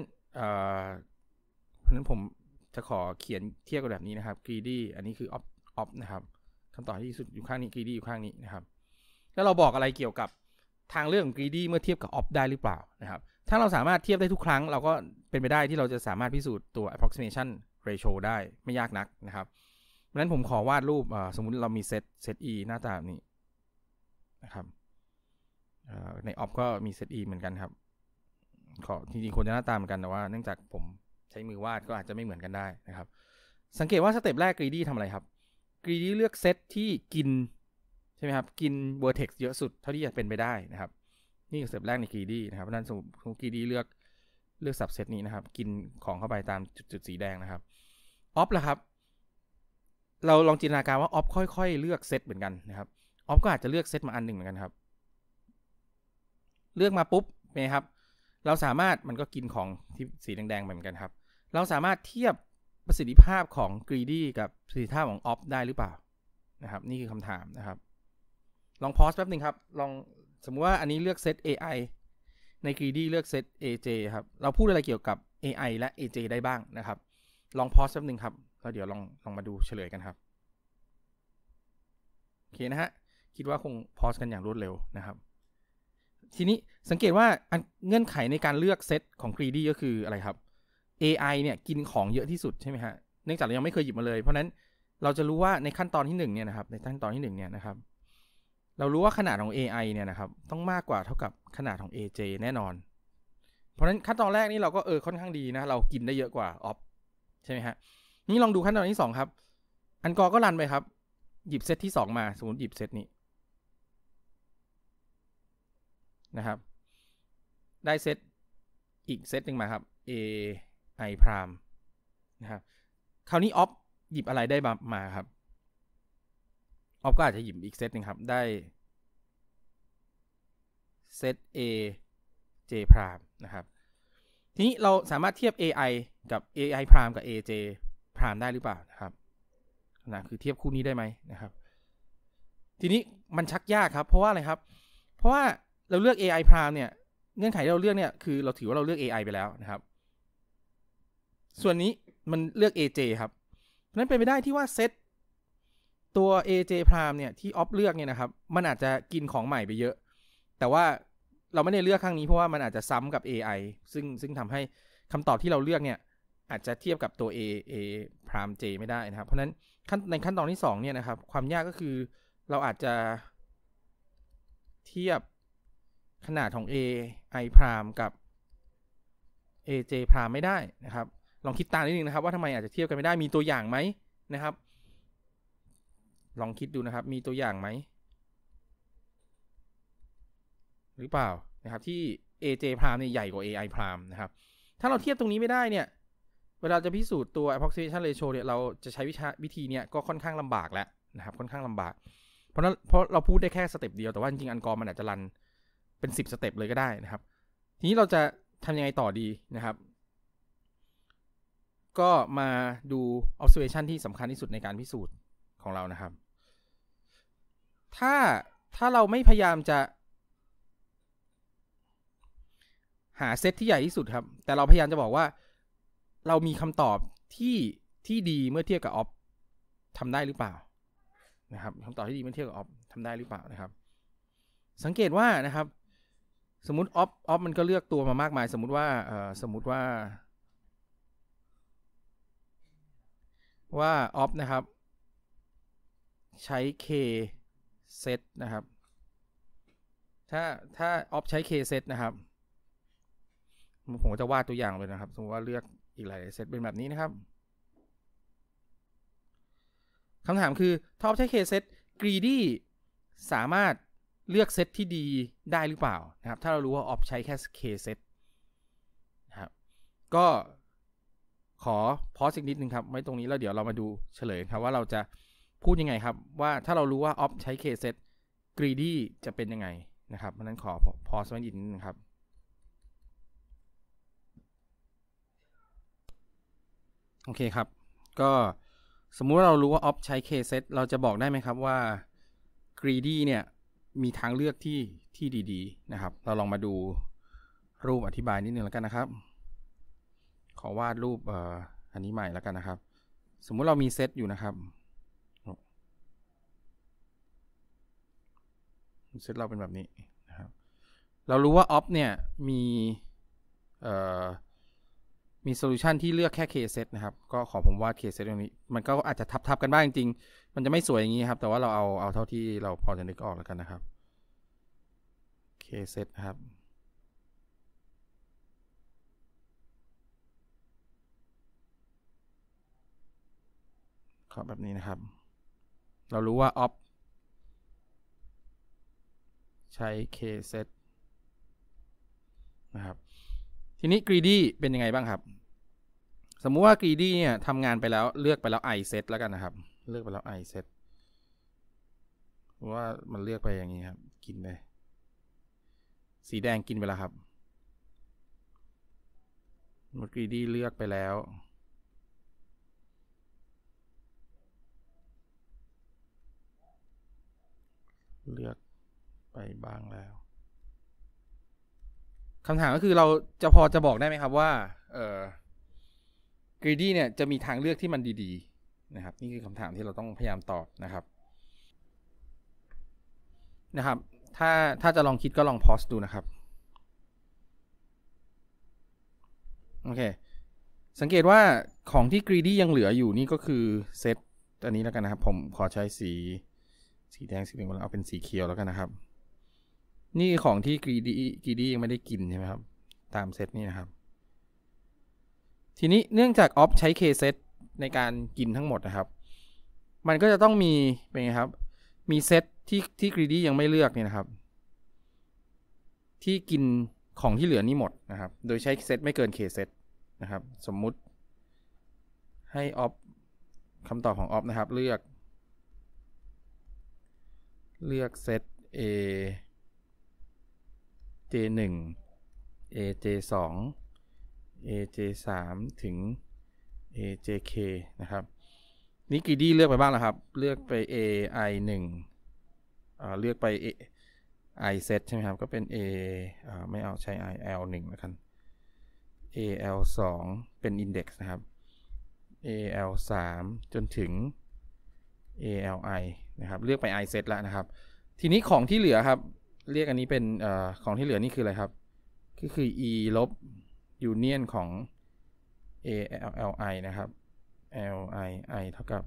เพราะนั้นผมจะขอเขียนเทียบกับแบบนี้นะครับ greedy อันนี้คือ off off นะครับคำตอบที่สุดอยู่ข้างนี้ greedy อยู่ข้างนี้นะครับแล้วเราบอกอะไรเกี่ยวกับทางเรื่อง greedy เมื่อเทียบกับ off ได้หรือเปล่านะครับ ถ้า เราสามารถเทียบได้ทุกครั้ง เราก็เป็นไปได้ที่เราจะสามารถพิสูจน์ตัว approximation ratio ได้ไม่ยากนักนะครับ เพราะนั้นผมขอวาดรูปสมมุติเรามีเซตเซต e หน้าตาแบบนี้นะครับในออฟก็มีเซต e เหมือนกันครับขอจริงๆคนจะหน้าตาเหมือนกันแต่ว่าเนื่องจากผมใช้มือวาดก็อาจจะไม่เหมือนกันได้นะครับ สังเกตว่าสเต็ปแรกกรีดี้ทำอะไรครับกรีดี้เลือกเซตที่กินใช่ไหมครับกินเวอร์เท็กซ์เยอะสุดเท่าที่จะเป็นไปได้นะครับ นี่คือสเต็ปแรกในกรีดี้นะครับ เพราะนั้นสมมติกรีดี้เลือกเลือกสับเซตนี้นะครับ กินของเข้าไปตามจุดจุดสีแดงนะครับออฟล่ะครับ เราลองจินตนาการว่าออฟค่อยๆเลือกเซตเหมือนกันนะครับออฟก็อาจจะเลือกเซตมาอันหนึ่งเหมือนกันครับ เลือกมาปุ๊บเป็นครับเราสามารถมันก็กินของที่สีแดงๆเหมือนกันครับ เราสามารถเทียบประสิทธิภาพของ greedy กับประสิทธิภาพของ off ได้หรือเปล่านะครับ นี่คือคำถามนะครับ ลองพอสแป๊บหนึ่งครับ ลองสมมติว่าอันนี้เลือกเซต AI ใน greedy เลือกเซต AJ ครับเราพูดอะไรเกี่ยวกับ AI และ AJ ได้บ้างนะครับ ลองพอสแป๊บหนึ่งครับแล้วเดี๋ยวลองลองมาดูเฉลยกันครับโอเคนะฮะคิดว่าคงพอสกันอย่างรวดเร็วนะครับทีนี้สังเกตว่าเงื่อนไขในการเลือกเซตของ greedy ก็คืออะไรครับ AI เนี่ยกินของเยอะที่สุดใช่ไหมฮะเนื่องจากเรายังไม่เคยหยิบมาเลย เพราะนั้นเราจะรู้ว่าในขั้นตอนที่1เนี่ยนะครับในขั้นตอนที่1เนี่ยนะครับเรารู้ว่าขนาดของ AI เนี่ยนะครับต้องมากกว่าเท่ากับขนาดของ AJ แน่นอน เพราะนั้นขั้นตอนแรกนี่เราก็เออค่อนข้างดีนะเรากินได้เยอะกว่าออฟใช่ไหมฮะนี่ลองดูขั้นตอนที่2ครับอันกอก็รันไปครับหยิบเซตที่ 2 มาสมมติหยิบเซตนี้นะครับ ได้เซตอีกเซตหนึ่งมาครับ a i prime นะครับคราวนี้ออฟหยิบอะไรได้มาครับออฟก็อาจจะหยิบอีกเซตหนึ่งครับ ได้ เซต a j prime นะครับ ทีนี้เราสามารถเทียบ ai กับ ai prime กับ aj prime ได้หรือเปล่านะครับนะคือเทียบคู่นี้ได้ไหมนะครับ ทีนี้มันชักยากครับ เพราะว่า อะไร ครับ เพราะว่าเราเลือก AI prime เนี่ยเงื่อนไขที่เราเลือก เนี่ย คือเราถือว่าเราเลือก AI ไปแล้วนะครับ ส่วนนี้มันเลือก AJ ครับ เพราะนั้นเป็นไปได้ที่ว่าเซตตัว AJ prime เนี่ย ที่ ออฟเลือกเนี่ยนะครับ มันอาจจะกินของใหม่ไปเยอะ แต่ว่าเราไม่ได้เลือกข้างนี้เพราะว่ามันอาจจะซ้ำกับ AI ซึ่งซึ่งทำให้คำตอบที่เราเลือกเนี่ยอาจจะเทียบกับตัว A A prime J ไม่ได้นะครับ เพราะนั้นั้นในขั้นตอนที่2เนี่ยนะครับ ความยากก็คือเราอาจจะเทียบขนาดของ AI พรามกับ AJ พรามไม่ได้นะครับ ลองคิดตามนิดนึงนะครับ ว่าทำไมอาจจะเทียบกันไม่ได้มีตัวอย่างไหมนะครับ ลองคิดดูนะครับมีตัวอย่างไหมหรือเปล่านะครับที่ AJ พรามเนี่ยใหญ่กว่า AI พรามนะครับ ถ้าเราเทียบตรงนี้ไม่ได้เนี่ยเวลาจะพิสูจน์ตัว approximation ratio เนี่ยเราจะใช้วิชาวิธี เนี่ยก็ค่อนข้างลำบาก แล้วนะครับค่อนข้างลำบาก เพราะนั้นเพราะเราพูดได้แค่สเต็ปเดียวแต่ว่าจริงอันกรมันอาจจะรันเป็น10สเต็ปเลยก็ได้นะครับ ทีนี้เราจะทำยังไงต่อดีนะครับ ก็มาดู observation ที่สำคัญที่สุดในการพิสูจน์ของเรานะครับ ถ้าถ้าเราไม่พยายามจะ หาเซตที่ใหญ่ที่สุดครับ แต่เราพยายามจะบอกว่า เรามีคำตอบที่ที่ดีเมื่อเทียบกับออฟทำได้หรือเปล่า นะครับคำตอบที่ดีเมื่อเทียบกับออฟทำได้หรือเปล่านะครับ สังเกตว่านะครับสมมติออฟออฟมัน ก็เลือกตัวมามากมาย สมมติว่าเออสมมติว่าว่าออฟนะครับ ใช้ k set นะครับ ถ้าถ้าออฟใช้ k set นะครับ ผมจะวาดตัวอย่างเลยนะครับ สมมติว่าเลือกอีก หลายเซตเป็น แบบนี้นะครับคำถามคือถ้าออฟใช้ k set greedy สามารถเลือกเซตที่ดีได้หรือเปล่านะครับ ถ้าเรารู้ว่าออฟใช้แค่เคเซตนะครับก็ขอพอสักนิดนึงครับไว้ตรงนี้แล้วเดี๋ยวเรามาดูเฉลยครับว่าเราจะพูดยังไงครับว่าถ้าเรารู้ว่าออฟใช้เคเซตกรีดี้จะเป็นยังไงนะครับเพราะนั้นขอพอสักนิดนึงครับโอเคครับ ก็สมมุติเรารู้ว่าออฟใช้เคเซตเราจะบอกได้ไหมครับว่ากรีดี้เนี่ยมีทางเลือกที่ที่ดี ๆ นะครับ เราลองมาดูรูปอธิบายนิดนึงแล้วกันนะครับ ขอวาดรูปอออันนี้ใหม่แล้วกันนะครับ สมมุติเรามีเซตอยู่นะครับเซตเราเป็นแบบนี้นะครับ เรารู้ว่าออฟเนี่ยมีเอ่อมีโซลูชันที่เลือกแค่เคเซตนะครับ ก็ ขอ ผมวาดเคเซตตรงนี้ มันก็อาจจะ ทับๆกันบ้างจริง ๆ มันจะไม่สวยอย่างนี้ ครับ แต่ว่าเราเอา เอาเท่าที่เราพอจะนึกออกแล้วกันนะครับเคเซตครับ ขอ แบบนี้นะครับ เรารู้ว่า ออฟใช้ k set นะครับทีนี้ greedy เป็นยังไง บ้างครับสมมุติว่ากรีดี้เนี่ยทำงานไปแล้ว เลือกไป แล้ว i set แล้วกันนะครับ เลือกไปแล้ว i set ว่ามันเลือกไปอย่างนี้ครับ กินไปสีแดงกิน ไป แล้ว ครับมกรีดี้เลือกไปแล้ว เลือกไปบ้างแล้วคำถามก็คือเราจะพอจะบอกได้ไหมครับว่า เออกรีดี้เนี่ยจะมีทางเลือกที่มันดีๆ นะครับ นี่คือคำถามที่เราต้องพยายามตอบนะครับนะครับ ถ้าถ้าจะลองคิดก็ลองพอสดูนะครับโอเค สังเกตว่าของที่กรีดี้ยังเหลืออยู่ นี่ก็คือเซตอันนี้แล้วกันนะครับ ผมขอใช้สี สีแดงสีเหลืองเอาเป็นสีเขียวแล้วกันนะครับ นี่ของที่กรีดี้กรีดี้ยังไม่ได้กินใช่ไหมครับ ตามเซตนี่นะครับทีนี้ เนื่องจากออฟใช้เคเซตในการกินทั้งหมดนะครับ มันก็จะต้องมีเป็นไง ครับ มีเซตที่ที่กรีดี้ยังไม่เลือกเนี่ยนะครับ ที่กินของที่เหลือนี่หมดนะครับ โดยใช้เซตไม่เกินเคเซตนะครับ สมมุติให้ออฟคำตอบของออฟนะครับเลือก เลือกเซต A J 1 A J 2 AJ3 ถึง AJK นะครับ นี่กีดี้เลือกไปบ้างแล้วครับ เลือกไป AI1 ่เลือกไป i set ใช่ไหมครับ ก็เป็น a ไม่เอาใช้ i l 1แล้วกัน a l 2เป็น index นะครับ a l 3จนถึง a l i นะครับ เลือกไป i set แล้วนะครับ ทีนี้ของที่เหลือครับ เรียกอันนี้เป็นอของที่เหลือนี่คืออะไรครับ ก็คือ e ลบยูเนียนของ a l l i นะ ครับ l i i เท่ากับ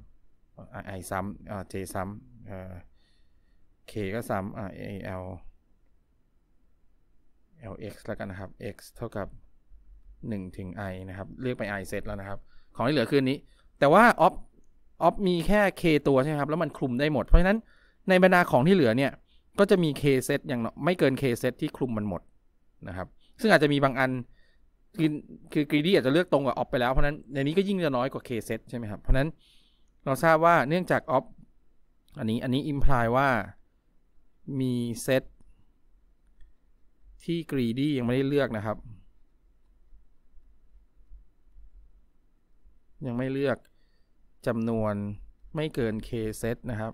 i ซ้ำ j ซ้ำ k ก็ซ้ำ a l l x แล้วกันนะครับ x เท่ากับ 1 ถึง i นะครับ เลือกไป i เซตแล้ว นะครับ ของที่เหลือ คือนี้ แต่ว่า o p o p มีแค่ k ตัว ใช่ไหมครับ แล้ว มันคลุมได้หมด เพราะฉะนั้นในบรรดาของที่เหลือ เนี่ย ก็จะมี k เซต อย่างไม่เกิน k เซตที่คลุมมันหมดนะครับ ซึ่งอาจจะมีบางอันคือคือกรีดี้อาจจะเลือกตรงกับออฟไป แล้ว เพราะนั้นในนี้ก็ยิ่งจะน้อยกว่าเคเซตใช่ไหมครับ เพราะนั้นเราทราบว่าเนื่องจากออฟอันนี้อันนี้อิมพลายว่ามีเซตที่กรีดี้ยังไม่ได้เลือกนะครับ ยังไม่เลือกจำนวนไม่เกิน k set นะครับ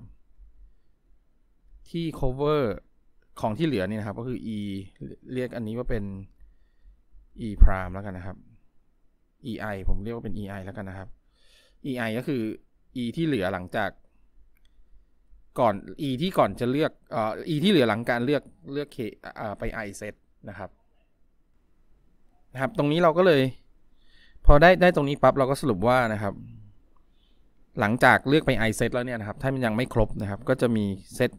ที่ cover ของที่เหลือนี่นะครับ ก็คือ e เรียกอันนี้ว่าเป็น e prime แล้วกันนะครับ ei ผมเรียกว่าเป็น ei แล้วกันนะครับ ei ก็คือ e ที่เหลือหลังจาก ก่อน e ที่ก่อนจะเลือกเอ่อ e ที่เหลือหลังการเลือกเลือก k อ่ไป i set นะครับ นะครับ ตรงนี้เราก็เลย พอได้ได้ตรงนี้ ปั๊บเราก็สรุปว่านะครับ หลังจากเลือกไป i set แล้วเนี่ยนะครับ ถ้ามันยังไม่ครบนะครับ ก็จะมี set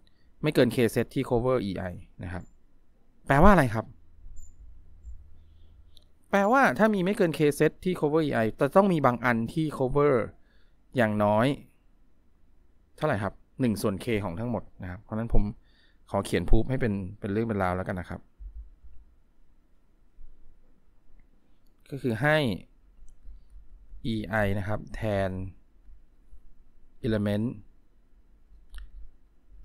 ไม่เกิน k set ที่ cover ei นะครับ แปลว่าอะไรครับแปลว่าถ้ามีไม่เกิน K set ที่ cover EI จะต้องมีบางอันที่ cover อย่างน้อย เท่าไหร่ ครับ1ส่วน K ของทั้ง หมดนะครับ เพราะนั้นผมขอเขียนพูบให้ เป็น เป็นเรื่องเป็นราว แล้วกันนะครับ ก็คือให้ EI นะครับ แทน element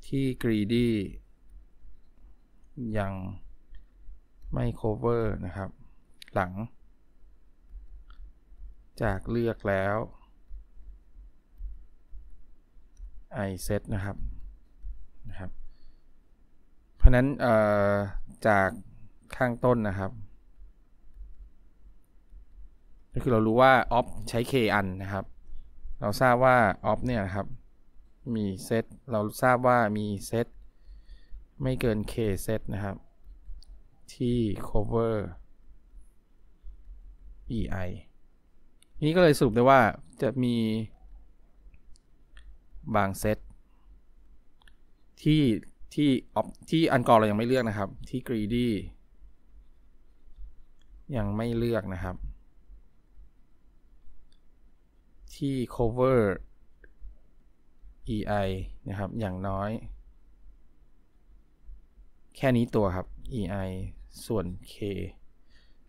ที่ greedy ยัง ไม่ cover นะครับหลังจากเลือกแล้ว i set นะครับ นะครับ เพราะนั้นจากข้างต้นนะครับ ก็คือเรารู้ว่า off ใช้ k อันนะครับ เราทราบว่า off เนี่ยครับ มี เซตเราทราบว่ามี เซตไม่เกิน k เซตนะครับ ที่ cover ei นี้ก็เลย สรุปได้ว่าจะมีบาง เซตที่ ที่ออที่อันกอรเรา ยัง ไม่เลือกนะครับ ที่ greedy ยัง ไม่เลือกนะครับ ที่ cover ei นะครับอย่างน้อย แค่นี้ตัวครับ ei ส่วน k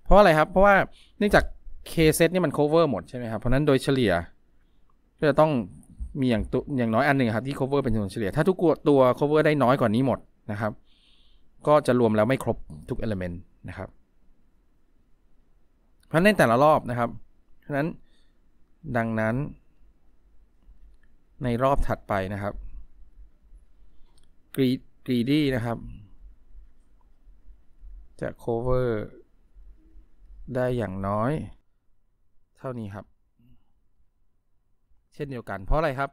เพราะอะไรครับ เพราะว่าเนื่องจากเคเซตนี่มัน cover หมดใช่ไหมครับ เพราะนั้นโดยเฉลี่ย ก็จะต้องมีอย่างตัวอย่างน้อยอันหนึ่งครับที่ cover เป็นจำนวนเฉลี่ย ถ้าทุกตัว cover ได้น้อยกว่านี้หมดนะครับ ก็จะรวมแล้วไม่ครบทุก element นะครับ เพราะในแต่ละรอบนะครับ เพราะนั้นดังนั้นในรอบถัดไปนะครับ greedy นะครับจะ cover ได้อย่างน้อย เท่านี้ครับ เช่นเดียวกัน เพราะอะไร ครับ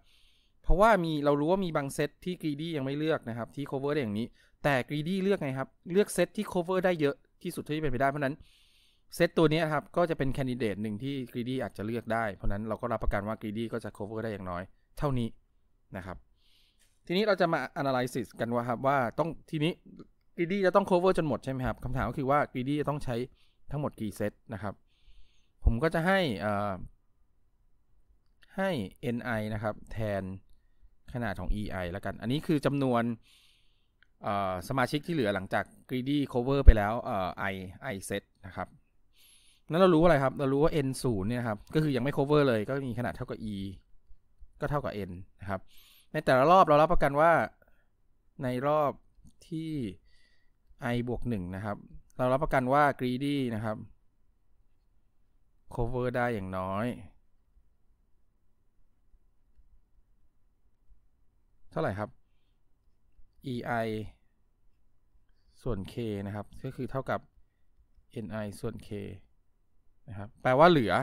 เพราะว่ามีเรารู้ว่ามีบางเซต ที่กรีดี้ยังไม่เลือกนะครับ ที่ cover ได้อย่างนี้ แต่กรีดี้ เลือกไงครับ เลือกเซตที่ cover ได้เยอะที่สุดที่เป็นไปได้ เพราะนั้นเซตตัวนี้ ครับ ก็จะเป็นแคนดิเดตหนึ่งที่กรีดี้อาจจะเลือกได้เพราะนั้นเราก็รับประกันว่ากรีดี้ก็จะ cover ได้อย่างน้อย เท่านี้นะครับ ทีนี้เราจะมา analysis กันว่าครับว่าต้องทีนี้กรีดี้จะต้อง cover จนหมดใช่ไหมครับคำถามก็คือว่ากรีดี้จะต้องใช้ทั้งหมดกี่เซตนะครับ ผมก็จะให้ให้ ni นะครับ แทนขนาดของ ei แล้วกัน อันนี้คือจำนวนสมาชิกที่เหลือหลังจาก greedy cover ไปแล้ว i i set นะครับ นั้นเรารู้อะไรครับ เรารู้ว่า n ศูนย์เนี่ยครับ ก็คือยังไม่ cover เลย ก็มีขนาดเท่ากับ e ก็เท่ากับ n นะครับ ในแต่ละรอบ เรารับประกันว่าในรอบที่ i บวก1นะครับเรา รับประกันว่า greedy นะครับ cover ได้อย่างน้อย เท่าไหร่ครับ ei ส่วน k นะครับ ก็คือเท่ากับ ni ส่วน k นะครับ แปลว่าเหลือ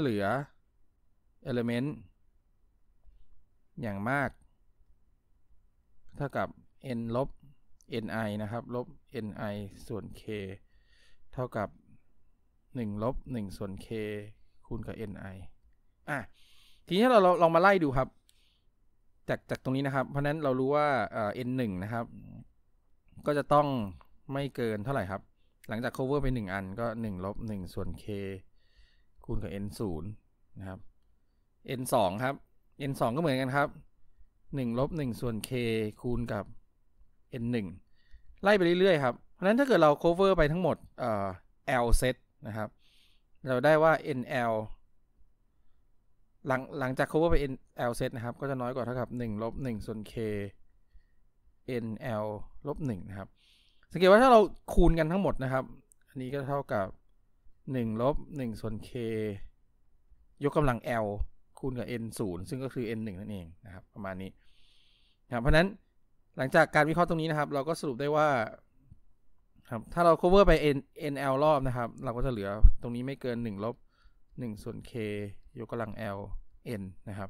เหลือ element อย่างมาก เท่ากับ n ลบ ni นะครับ ลบ ni ส่วน k เท่ากับ 1 ลบ1ส่วน k คูณกับ ni อ่ะ ทีนี้เราลองมาไล่ดูครับจากจากตรงนี้นะครับ เพราะนั้นเรารู้ว่า n 1 นะครับ ก็จะต้องไม่เกินเท่าไหร่ครับ หลังจาก cover ไป 1 อัน ก็ 1 ลบ 1 ส่วน k คูณกับ n 0นะครับ n 2 ครับ n 2ก็เหมือนกันครับ 1 ลบ 1 ส่วน k คูณกับ n 1ไล่ไปเรื่อยๆ ครับ เพราะนั้นถ้าเกิดเรา cover ไปทั้งหมดเอ่อ L set นะครับ เราได้ว่า NL หลังหลังจาก cover ไป NL set นะครับ ก็จะน้อยกว่าเท่ากับ1ลบ1ส่วน K NL ลบ1นะครับ สังเกตว่าถ้าเราคูณกันทั้งหมดนะครับ อันนี้ก็เท่ากับ 1 ลบ 1 ส่วน K ยกกำลัง L คูณกับ N 0ซึ่งก็คือ N 1 นั่นเองนะครับ ประมาณนี้ ครับ เพราะนั้นหลังจากการวิเคราะห์ตรงนี้นะครับ เราก็สรุป ได้ว่าครับ ถ้าเรา cover ไป n nl รอบนะครับ เราก็จะเหลือตรงนี้ไม่เกิน1ลบ1ส่วน k ยกกำลัง l n นะครับ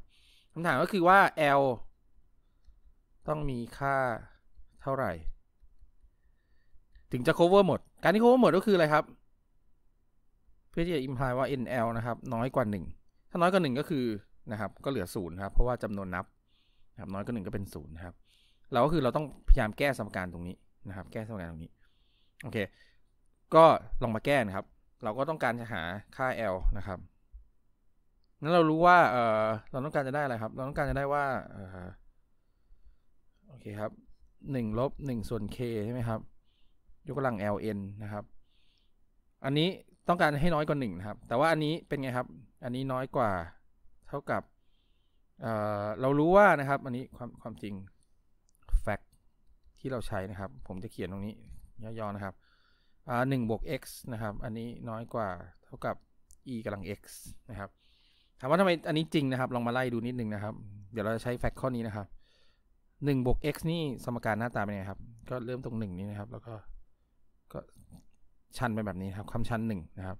คำถามก็คือว่า l ต้องมีค่าเท่าไหร่ ถึงจะ cover หมด การที่ cover หมดก็คือ อะไร ครับเพื่อที่จะ imply ว่า nl นะครับ น้อยกว่า 1 ถ้าน้อยกว่า 1 ก็คือนะครับ ก็เหลือ 0 ครับ เพราะว่าจำนวน นับนับ น้อยกว่า 1 ก็เป็น 0 ครับเราก็คือเราต้องพยายามแก้สมการตรงนี้นะครับ แก้สมการตรงนี้ โอเค ก็ลองมาแก้นะครับ เราก็ต้องการจะหาค่า L นะครับนั้นเรารู้ว่าเออเราต้องการจะได้อะไรครับ เราต้องการจะได้ว่าเออโอเคครับหนึ่งลบหนึ่งส่วน k ใช่ไหมครับ ยกกำลัง ln นะครับ อันนี้ต้องการให้น้อยกว่าหนึ่งะครับ แต่ว่าอันนี้เป็นไงครับ อันนี้น้อยกว่าเท่ากับเเรารู้ว่านะครับ อันนี้ความความจริงที่เราใช้ นะครับผมจะเขียนตรงนี้ย่อๆนะครับหนึ่งบวก x นะครับอันนี้น้อยกว่าเท่ากับ e กำลัง x นะครับถามว่าทำไมอันนี้จริงนะครับลองมาไล่ดูนิดนึงนะครับ เดี๋ยวเราจะใช้แฟกต์ข้อนี้นะครับ1บวก x นี่สมการหน้าตาเป็นไงครับก็เริ่มตรง1นี้นะครับ แล้วก็ก็ชันไปแบบนี้ครับความชัน1นะครับ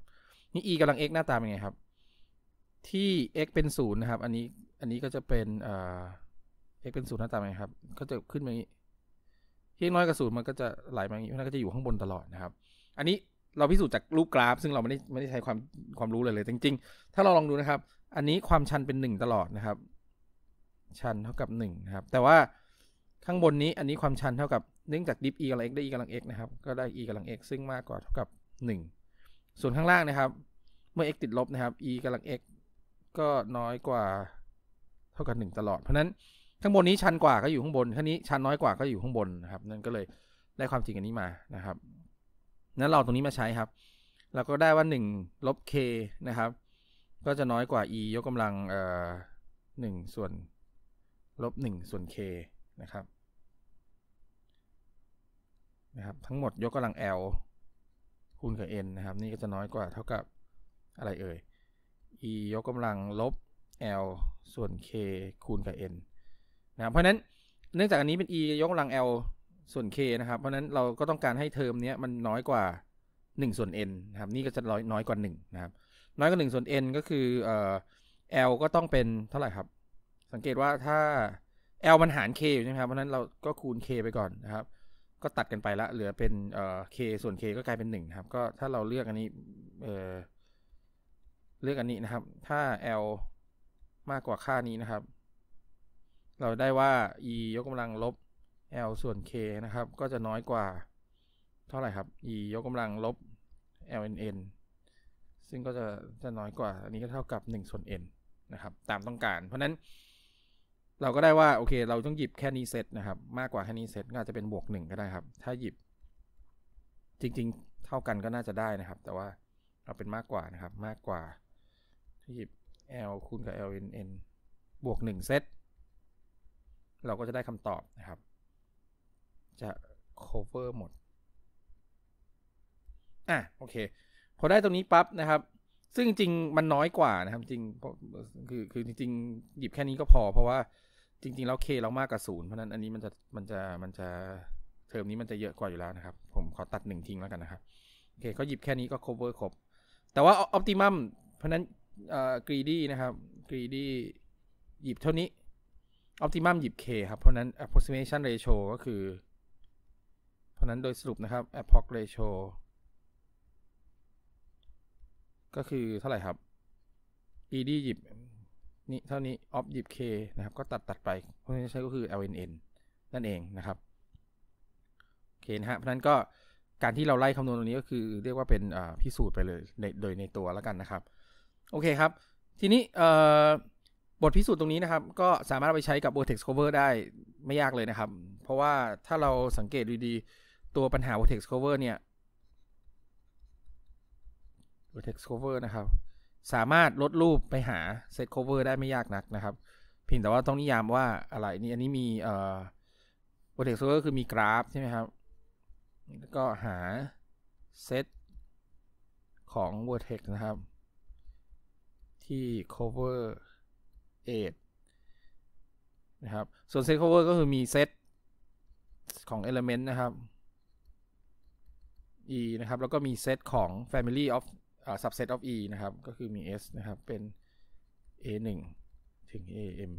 นี่ e กำลัง x หน้าตาเป็นไงครับที่ x เป็น0นะครับอันนี้อันนี้ก็จะเป็นเอ่อ x เป็น0หน้าตาเป็นไงครับก็จะขึ้นมาเล็กน้อยกระสุนมันก็จะไหลมาอย่างนี้มันก็จะอยู่ข้างบนตลอดนะครับ อันนี้เราพิสูจน์จากรูปกราฟ ซึ่งเราไม่ได้ไม่ได้ใช้ความความรู้เลยเลยจริงๆ ถ้าเราลองดูนะครับอันนี้ความชันเป็นหนึ่งตลอดนะครับ ชันเท่ากับหนึ่งนะครับแต่ว่าข้างบนนี้ อันนี้ความชันเท่ากับเนื่องจากดิฟีกำลังกได้ e กำลังเอ็กนะครับก็ได้ e กำลังเอ็กซึ่งมากกว่าเท่ากับหนึ่งส่วนข้างล่างนะครับ เมื่อเอ็กติดลบนะครับ e กำลังเอ็กก็น้อยกว่า เท่ากับหนึ่งตลอดเพราะนั้นข้างบนนี้ชันกว่าก็อยู่ข้างบนข้างนี้ชันน้อยกว่าก็อยู่ข้างบนนะครับ นั่นก็เลยได้ความจริงอันนี้มา นะครับ นั้นเราตรงนี้มาใช้ครับ เราก็ได้ว่า1ลบ k นะครับ ก็จะน้อยกว่า e ยกกำลังเอ่อหส่วนลบ1ส่วน k นะครับ นะครับ ทั้งหมดยกกำลัง l คูณกับ n นะครับ นี่ก็จะน้อยกว่าเท่ากับอะไรเอ่ย e ยกกำลังลบ l ส่วน k คูณกับ n นะเพราะนั้นเนื่องจากอันนี้เป็น e ยกกำลัง l ส่วน k นะครับเพราะนั้นเราก็ต้องการให้เทอมนี้มันน้อยกว่า 1 ส่วน n นะครับนี่ก็จะน้อยน้อยกว่า1นะครับน้อยกว่า 1 ส่วน n ก็คืออ l ก็ต้องเป็นเท่าไหร่ครับ สังเกตว่าถ้า l มันหาร k อยู่ใช่ไหมครับ เพราะนั้นเราก็คูณ k ไปก่อนนะครับ ก็ตัดกันไปละ เหลือเป็นเ k ส่วน k ก็กลายเป็น 1 นะครับ ก็ถ้าเราเลือกอันนี้เเลือกอันนี้นะครับถ้า l มากกว่าค่านี้นะครับเราได้ว่า e ยกกำลังลบ l ส่วน k นะครับ ก็จะน้อยกว่า เท่าไหร่ครับ e ยกกำลังลบ ln ซึ่งก็จะจะน้อยกว่า อันนี้ก็เท่ากับ 1 ส่วน n นะครับ ตามต้องการ เพราะนั้นเราก็ได้ว่า โอเค เราต้องหยิบแค่นี้เซตนะครับ มากกว่าแค่นี้เซตก็อาจจะเป็นบวก1ก็ได้ครับ ถ้าหยิบจริงๆ เท่ากันก็น่าจะได้นะครับ แต่ว่าเราเป็นมากกว่านะครับ มากกว่าที่หยิบ l คูณกับ ln บวก1เซตเราก็จะได้คำตอบนะครับ จะ cover หมด อ่ะ โอเค พอได้ตรงนี้ปั๊บนะครับ ซึ่งจริง มันน้อยกว่านะครับ จริง คือ คือจริงหยิบแค่นี้ก็พอ เพราะว่าจริง ๆ แล้วเคเรามากกว่าศูนย์เพราะนั้นอันนี้มันจะ มันจะ มันจะเทอมนี้มันจะเยอะกว่าอยู่แล้วนะครับ ผมขอตัดหนึ่งทิ้งแล้วกันนะครับ โอเคเขาหยิบแค่นี้ก็ cover ครบ แต่ว่า optimum เพราะนั้นเอ่อ greedy นะครับ greedy หยิบเท่านี้ optimum หยิบ k ครับ เพราะนั้น approximation ratio ก็คือ เพราะนั้นโดยสรุปนะครับ approx ratio ก็คือเท่าไหร่ครับ ed หยิบนี่เท่านี้ off หยิบ k นะครับ ก็ตัดตัดไป เพราะนั้นใช้ก็คือ lnn นั่นเองนะครับโอเคนะฮะ เพราะนั้นก็การที่เราไล่คำนวณตรงนี้ก็คือ เรียกว่าเป็นพิสูจน์ไปเลยโดยในตัวแล้วกันนะครับ โอเคครับ ทีนี้บทพิสูจน์ตรงนี้นะครับก็สามารถไปใช้กับ Vertex Cover ได้ไม่ยากเลยนะครับ เพราะว่าถ้าเราสังเกต ดีๆตัวปัญหา Vertex Cover เนี่ย Vertex Cover นะครับ สามารถลดรูปไปหา Set Cover ได้ไม่ยาก นักนะครับเพียงแต่ว่าต้องนิยามว่าอะไร นี่อันนี้มีเอ่อ Vertex Cover คือมีกราฟใช่ไหมครับแล้วก็หา Set ของ Vertex นะครับ ที่ cover 8นะครับ ส่วน set cover ก็คือมีเซตของ element นะครับ e นะครับ แล้วก็มีเซตของ family of uh, subset of e นะครับ ก็คือมี s นะครับ เป็น a 1ถึง a m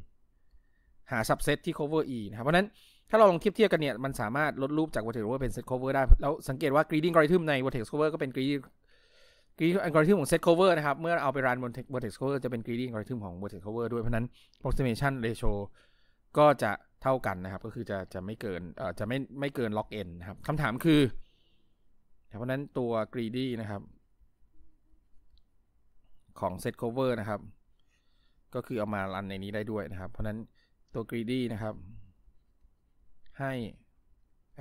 หา subset ที่ cover e นะครับ เพราะนั้นถ้าเราลองเทียบเทียบกันเนี่ย มันสามารถลดรูปจาก vertex cover เป็น cover ได้ แล้วสังเกตว่า grading algorithm ใน vertex cover ก็เป็น grading กรีดอัลกอริทึมของเซตโคเวอร์นะครับ เมื่อเอาไปรันบนเเวอร์ท็กซ์โคเวอร์จะ เป็นกรีดอัลกอริทึมของเเวอร์ท็กซ์โคเวอร์ด้วยเพราะนั้น approximation ratio ก็ จะเท่ากันนะครับ ก็คือจะจะไม่เกินเอ่อจะไม่ไม่เกินล็อกเอ็นนะครับคำถามคือเพราะนั้นตัวกรีดี้นะครับ ของเซตโคเวอร์นะครับ ก็คือเอา มา รัน ในนี้ได้ด้วยนะครับเพราะนั้นตัวกรีดี้นะครับให้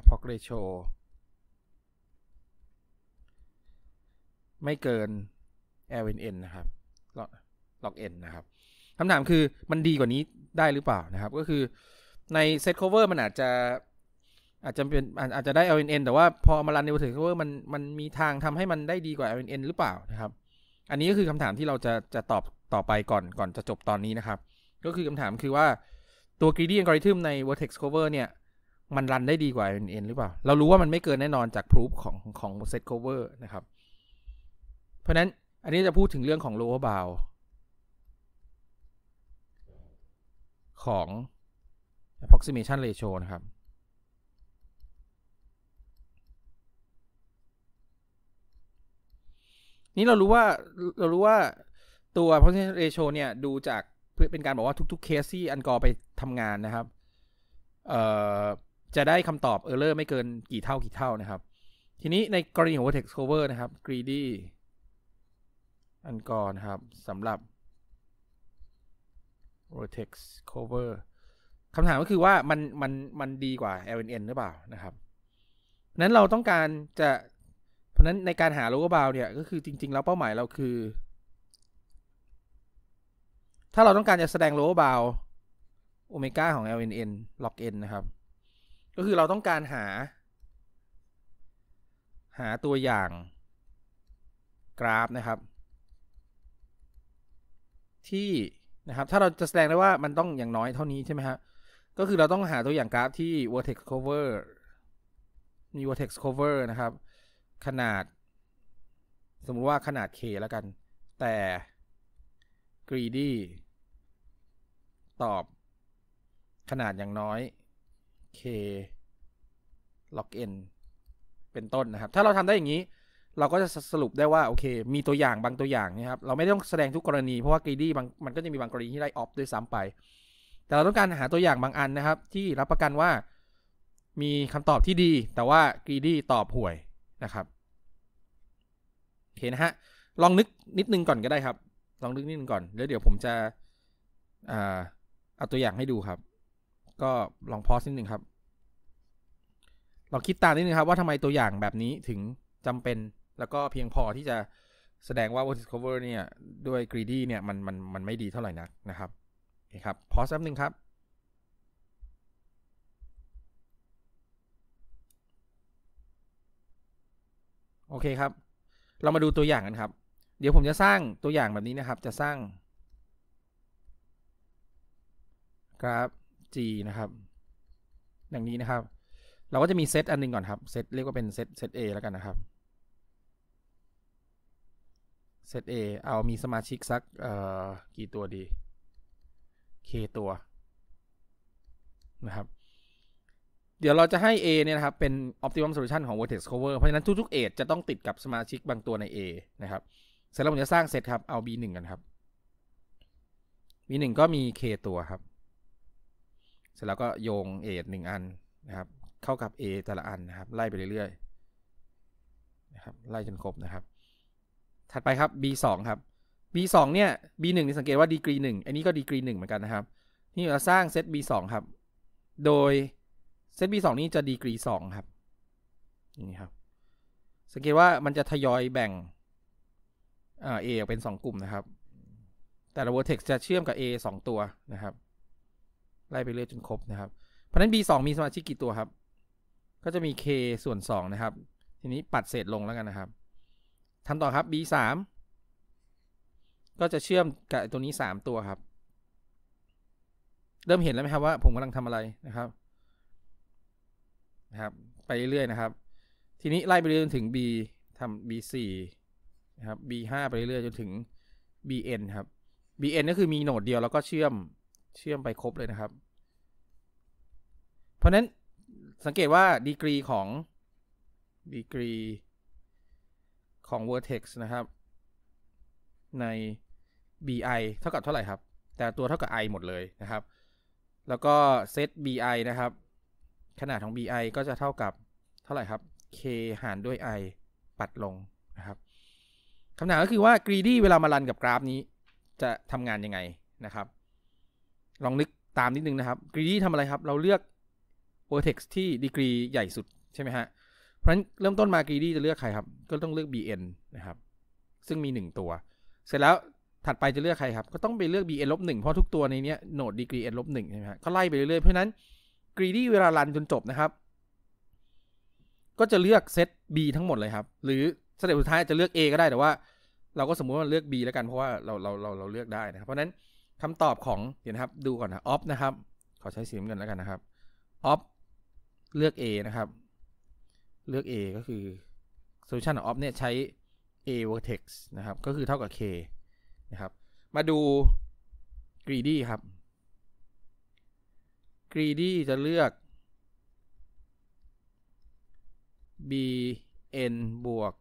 approx ratio ไม่เกิน LNN นะครับล็อกเอ็นนะครับคำถามคือมันดีกว่านี้ได้หรือเปล่านะครับ ก็คือในเซต cover มันอาจจะอาจจะเป็นอาจจะได้ LNN แต่ว่าพอมารันในเซตเวอร์มันมันมีทางทำให้มันได้ดีกว่า LNN หรือเปล่านะครับ อันนี้ก็คือคำถามที่เราจะจะตอบต่อไปก่อนก่อนจะจบตอนนี้นะครับ ก็คือคำถามคือว่าตัว greedy algorithm ใน vertex cover เนี่ยมันรันได้ดีกว่า LNN หรือเปล่า เรารู้ว่ามันไม่เกินแน่นอนจาก proof ของของ set cover นะครับเพราะนั้นอันนี้จะพูดถึงเรื่องของ lower bound ของ approximation ratio นะครับ นี่เรารู้ว่าเรารู้ว่าตัว approximation ratio เนี่ยดูจาก เป็นการ บอก ว่าทุกๆเคสที่อันกอไปทำงานนะครับ จะได้คำตอบ error ไม่เกินกี่เท่ากี่เท่านะครับ ทีนี้ในกรณีของ vertex cover นะครับ greedy อันก่อนครับสำหรับ Rotex Cover คำถามก็คือว่ามัน มันมันดีกว่า LNN หรือเปล่า นะครับนั้นเราต้องการจะ เพราะนั้นใน การหา โลโก้บาวเนี่ยก็คือจริง ๆ แล้ว เป้าหมายเรา คือ ถ้าเราต้องการจะแสดงโลโก้บาวโอเมก้าของ LNN log n นะครับ ก็คือเราต้องการหา หาตัวอย่างกราฟนะครับที่ นะครับ ถ้าเราจะแสดงได้ว่ามันต้องอย่างน้อยเท่านี้ใช่ไหมฮะก็คือเราต้องหาตัวอย่างกราฟที่ vertex cover มี vertex cover นะครับขนาด สมมุติว่าขนาด k แล้วกัน แต่ greedy ตอบ ขนาดอย่างน้อย k log n เป็นต้นนะครับ ถ้าเราทำได้ อย่างนี้เราก็จะสรุปได้ว่าโอเคมีตัวอย่างบางตัวอย่างนะครับ เราไม่ต้องแสดงทุก กรณีเพราะว่ากรีดี้มันก็จะมีบางกรณีที่ไล่ออฟด้วยซ้ำไป แต่เราต้องการหาตัวอย่างบางอันนะครับ ที่รับประกันว่ามีคำตอบที่ดี แต่ว่ากรีดี้ตอบห่วยนะครับเห็นนะฮะ ลองนึกนิดนึงก่อนก็ได้ครับลองนึกนิดนึงก่อนแล้วเดี๋ยวผมจะเอาตัวอย่างให้ดูครับ ก็ลองพอสนิดนึงครับลองคิดตามนิดนึงครับ ว่าทำไมตัวอย่างแบบนี้ถึงจำเป็นแล้วก็เพียงพอที่จะแสดงว่า what is cover เนี่ยด้วย greedy เนี่ยมันมันมันไม่ดีเท่าไหร่นักนะครับโอเคครับพอสักหนึ่งครับ โอเคครับ เรามาดูตัวอย่างกันครับเดี๋ยวผมจะสร้างตัวอย่างแบบนี้นะครับจะสร้างกราฟ G นะครับดังนี้นะครับ เราก็จะมี เซตอันนึงก่อนครับเซตเรียกว่าเป็นเซตเซต A แล้วกันนะครับเซตเอเอามีสมาชิกสักกี่ ตัว ดี k ตัวนะครับ เดี๋ยวเราจะให้ A เนี่ยนะครับเป็น optimum solution ของ v e r t e x cover เพราะฉะนั้นทุกๆเอจะต้องติดกับสมาชิกบางตัวใน A นะครับ เสร็จแล้วผมจะสร้างเซตครับ เอา B 1กันครับ B 1ก็มี k ตัวครับ เสร็จแล้วก็โยงเอหนึ่งอันนะครับ เข้ากับ A แต่ละอันนะครับ ไล่ไปเรื่อยๆ นะครับไล่จนครบ นะครับถัดไปครับ B2 ครับ B2 เนี่ย B1 นี่สังเกตว่าดีกรี 1 อันนี้ก็ดีกรี1เหมือนกันนะครับ นี่เราสร้างเซต B2 ครับ โดยเซต B2 นี้จะดีกรี2ครับนี่ครับ สังเกตว่ามันจะทยอยแบ่งอ่า A ออกเป็น 2 กลุ่มนะครับ แต่ละ vertex จะเชื่อมกับ A 2 ตัวนะครับไล่ไปเรื่อยจนครบนะครับ เพราะนั้น B2 มีสมาชิกกี่ตัวครับ ก็จะมี K ส่วน2นะครับ ทีนี้ปัดเศษลงแล้วกันนะครับทำต่อ ครับ B สามก็จะเชื่อมกับตัวนี้สามตัวครับ เริ่มเห็น แล้วไหมครับว่า ผมกำลังทำอะไรนะครับ นะครับ ไปเรื่อยๆ นะครับ ทีนี้ไล่ไปเรื่อยจนถึง B ทำ B สี่นะครับ B ห้าไปเรื่อยๆจนถึง BN ครับ BN ก็คือมีโหนดเดียวแล้วก็เชื่อมเชื่อมไปครบเลยนะครับ เพราะนั้นสังเกตว่าดีกรีของดีกรี degree ของ Vertex นะครับใน bi เท่ากับเท่าไหร่ครับ แต่ตัวเท่ากับ i หมดเลยนะครับ แล้วก็เซต bi นะครับ ขนาดของ bi ก็จะเท่ากับเท่าไหร่ครับ k หารด้วย i ปัดลงนะครับคำถามก็คือว่า greedy เวลามา รันกับกราฟนี้จะทำงาน ยังไงนะครับลองนึกตามนิดนึงนะครับ greedy ทำอะไรครับเราเลือก vertex ที่ดีกรีใหญ่สุด ใช่ไหมฮะพราะฉะนั้นเริ่มต้นมากรีดี้จะเลือกใครครับ ก็ต้องเลือก BN นะครับ ซึ่งมี 1 ตัว เสร็จแล้วถัดไปจะเลือกใครครับ ก็ต้องไปเลือก BN ลบหนึ่งเพราะทุกตัวในนี้โหนดดีกรี n ลบหนึ่งใช่ไหมฮะก็ไล่ไปเรื่อยๆเพราะนั้น กรีดี้เวลารันจนจบนะครับ ก็จะเลือกเซต B ทั้งหมดเลยครับ หรือสเต็ปสุดท้ายจะเลือก A ก็ได้แต่ว่า เราก็สมมุติว่าเลือก B แล้วกันเพราะว่าเราเราเราเราเลือกได้นะครับเพราะฉะนั้นคำตอบของเดี๋ยวนะครับ ดูก่อนนะออฟนะครับขอใช้สีน้ำเงินแล้วกันนะครับออฟเลือก A นะครับเลือก A ก็คือ solution of เนี่ยใช้ A vertex นะครับ ก็คือเท่ากับ K นะครับ มาดู greedy ครับ greedy จะเลือก b n บวก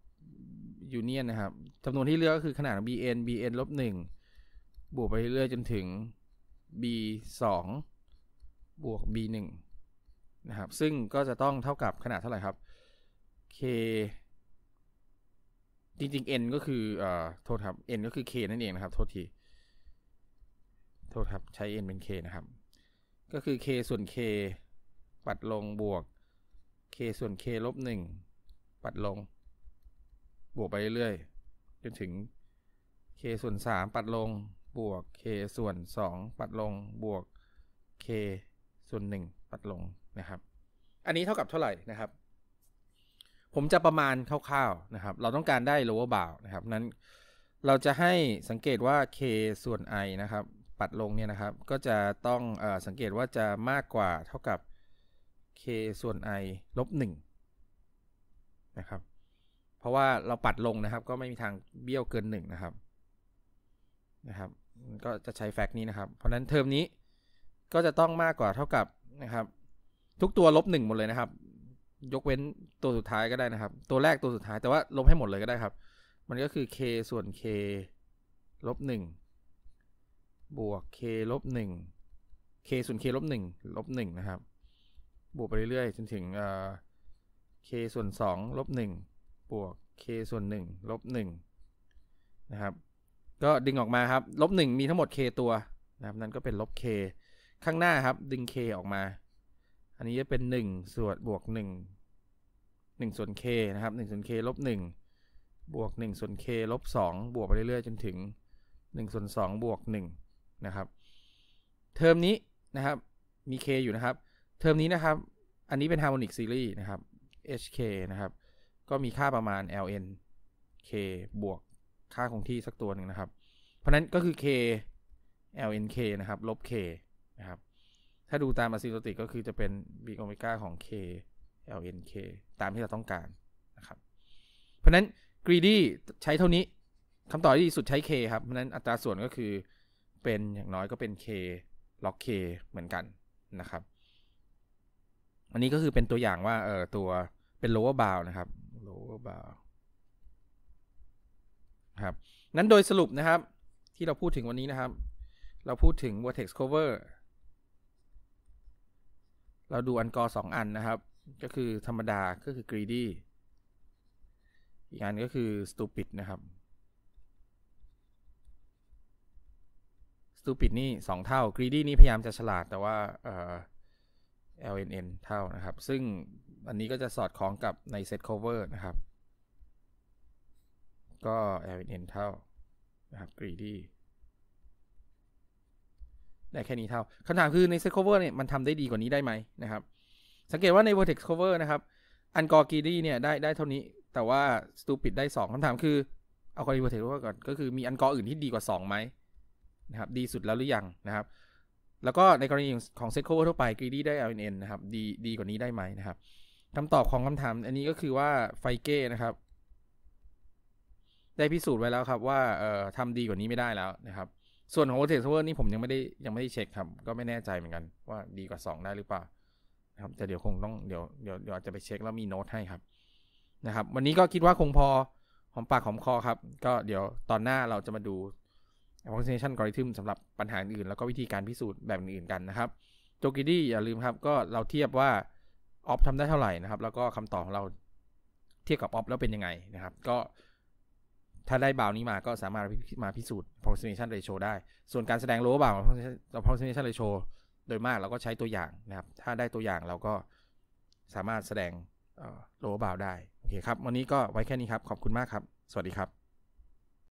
union นะครับ จำนวนที่เลือกก็คือขนาด b n b n ลบหนึ่งบวกไปเรื่อยจนถึง b 2บวก b 1 นะครับ ซึ่งก็จะต้องเท่ากับขนาดเท่าไหร่ครับ K จริงๆ n ก็คือเอ่อโทษครับ n ก็คือ k นั่นเองนะครับ โทษที โทษครับ ใช้ n เป็น k นะครับ ก็คือ k ส่วน k ปัดลง บวก k ส่วน k ลบหนึ่ง ปัดลง บวกไปเรื่อยๆจนถึง k ส่วน3ปัดลง บวก k ส่วน2ปัดลง บวก k ส่วน1ปัดลงนะครับ อันนี้เท่ากับเท่าไหร่นะครับผมจะประมาณคร่าวๆนะครับ เราต้องการได้ lower bound นะครับ นั้น เราจะให้สังเกตว่า k ส่วน i นะครับ ปัดลงเนี่ยนะครับ ก็จะต้องอสังเกตว่าจะมากกว่าเท่ากับ k ส่วน i ลบ1นะครับ เพราะว่าเราปัดลงนะครับ ก็ไม่มีทางเบี้ยวเกิน1นะครับนะครับ ก็จะใช้แฟกต์นี้นะครับ เพราะนั้นเทอมนี้ก็จะต้องมากกว่าเท่ากับนะครับทุกตัวลบ1หมดเลยนะครับยกเว้นตัวสุดท้ายก็ได้นะครับ ตัวแรกตัวสุดท้ายแต่ว่าลบให้หมดเลยก็ได้ครับ มันก็คือ k ส่วน k ลบหนึ่งบวก k ลบหนึ่ง k ส่วน k ลบหนึ่ง ลบหนึ่งนะครับ บวกไปเรื่อยๆจนถึง k ส่วนสองลบหนึ่งบวก k ส่วนหนึ่งลบหนึ่งนะครับ ก็ดึงออกมา ครับลบหนึ่งมีทั้งหมด k ตัวนะครับ นั่นก็เป็นลบ k ข้างหน้าครับดึง k ออกมาอันนี้จะเป็น1ส่วนบวก1 1ส่วน k นะครับ1ส่วน k ลบ1บวก1ส่วน k ลบ2บวกไปเรื่อยๆจนถึง1ส่วน2บวก1นะครับเทอมนี้นะครับมี k อยู่นะครับ เทอมนี้นะครับ อันนี้เป็นฮาร์โมนิกซีรีส์นะครับ hk นะครับ ก็มีค่าประมาณ ln k บวกค่าคงที่สักตัวหนึ่งนะครับ เพราะนั้นก็คือ k ln k นะครับลบ k นะครับถ้าดูตามอะซิโตติกก็คือจะเป็นบีโอเมก้าของ K LNK ตามที่เราต้องการนะครับเพราะนั้น greedy ใช้เท่านี้คำตอบที่ดีสุดใช้ K ครับเพราะนั้นอัตราส่วนก็คือเป็นอย่างน้อยก็เป็น K ล็อก K เหมือนกันนะครับอันนี้ก็คือเป็นตัวอย่างว่าเออตัวเป็น lower bound นะครับ lower bound ครับนั้นโดยสรุปนะครับที่เราพูดถึงวันนี้นะครับเราพูดถึง vertex cover เรา ดูอัน กอสอง อันนะครับ ก็คือธรรมดาก็คือ greedy อีกอันก็คือ stupid นะครับ stupid นี่ 2 เท่า greedy นี่ พยายามจะฉลาดแต่ว่า lnn เท่านะครับ ซึ่งอันนี้ก็จะสอดคล้องกับใน set cover นะครับ ก็ lnn เท่านะครับ greedy ได้แค่นี้เท่าคำถามคือ ใน Set Cover เนี่ย มันทำได้ดีกว่านี้ได้ไหมนะครับ สังเกตว่าใน Vertex Cover นะครับ อันกอร์กีดี้เนี่ยได้ได้เท่านี้ แต่ว่า Stupid ได้2คำถามคือเอากรณี Vertex Cover ก่อน ก็คือมีอันกอร์อื่นที่ดีกว่า2ไหมนะครับ ดีสุดแล้วหรือยังนะครับ แล้วก็ในกรณีของ Set Cover ทั่วไป Greedy ได้ LNN นะครับ ดีดีกว่านี้ได้ไหมนะครับคำตอบของคำถามอันนี้ก็คือว่าไฟเก้นะครับ ได้พิสูจน์ไว้แล้วครับ ว่าเอ่อทำดีกว่านี้ไม่ได้แล้วนะครับส่วน ของ v o l t a เ e server นี่ผมยังไม่ได้ยังไม่ได้เช็คครับ ก็ไม่แน่ใจเหมือนกันว่าดีกว่า 2 ได้หรือเปล่าครับแต่เดี๋ยว คง ต้องเดี๋ยวเดี๋ยวเดี๋ยวจะไปเช็ค แล้ว มี โน้ตให้ครับนะครับ วันนี้ก็คิดว่าคงพอ หอม ปาก หอม คอ ครับ ก็เดี๋ยวตอนหน้าเราจะมาดู approximation algorithm สำหรับปัญหาอื่น แล้วก็วิธีการพิสูจน์แบบอื่นกันนะครับโจกิดี้อย่าลืมครับก็เราเทียบว่าออฟทำได้เท่าไหร่นะครับ แล้วก็คำตอบของเราเทียบกับออฟแล้วเป็นยังไงนะครับ ก็ถ้าได้บาวนี้มา ก็สามารถมาพิสูจน์ approximation ratio ได้ ส่วนการแสดง lower bound approximation ratio โดยมากเราก็ใช้ตัวอย่างนะครับ ถ้าได้ตัวอย่างเราก็สามารถแสดง lower bound ได้โอเคครับ วันนี้ก็ไว้แค่นี้ครับขอบคุณมากครับ สวัสดีครับ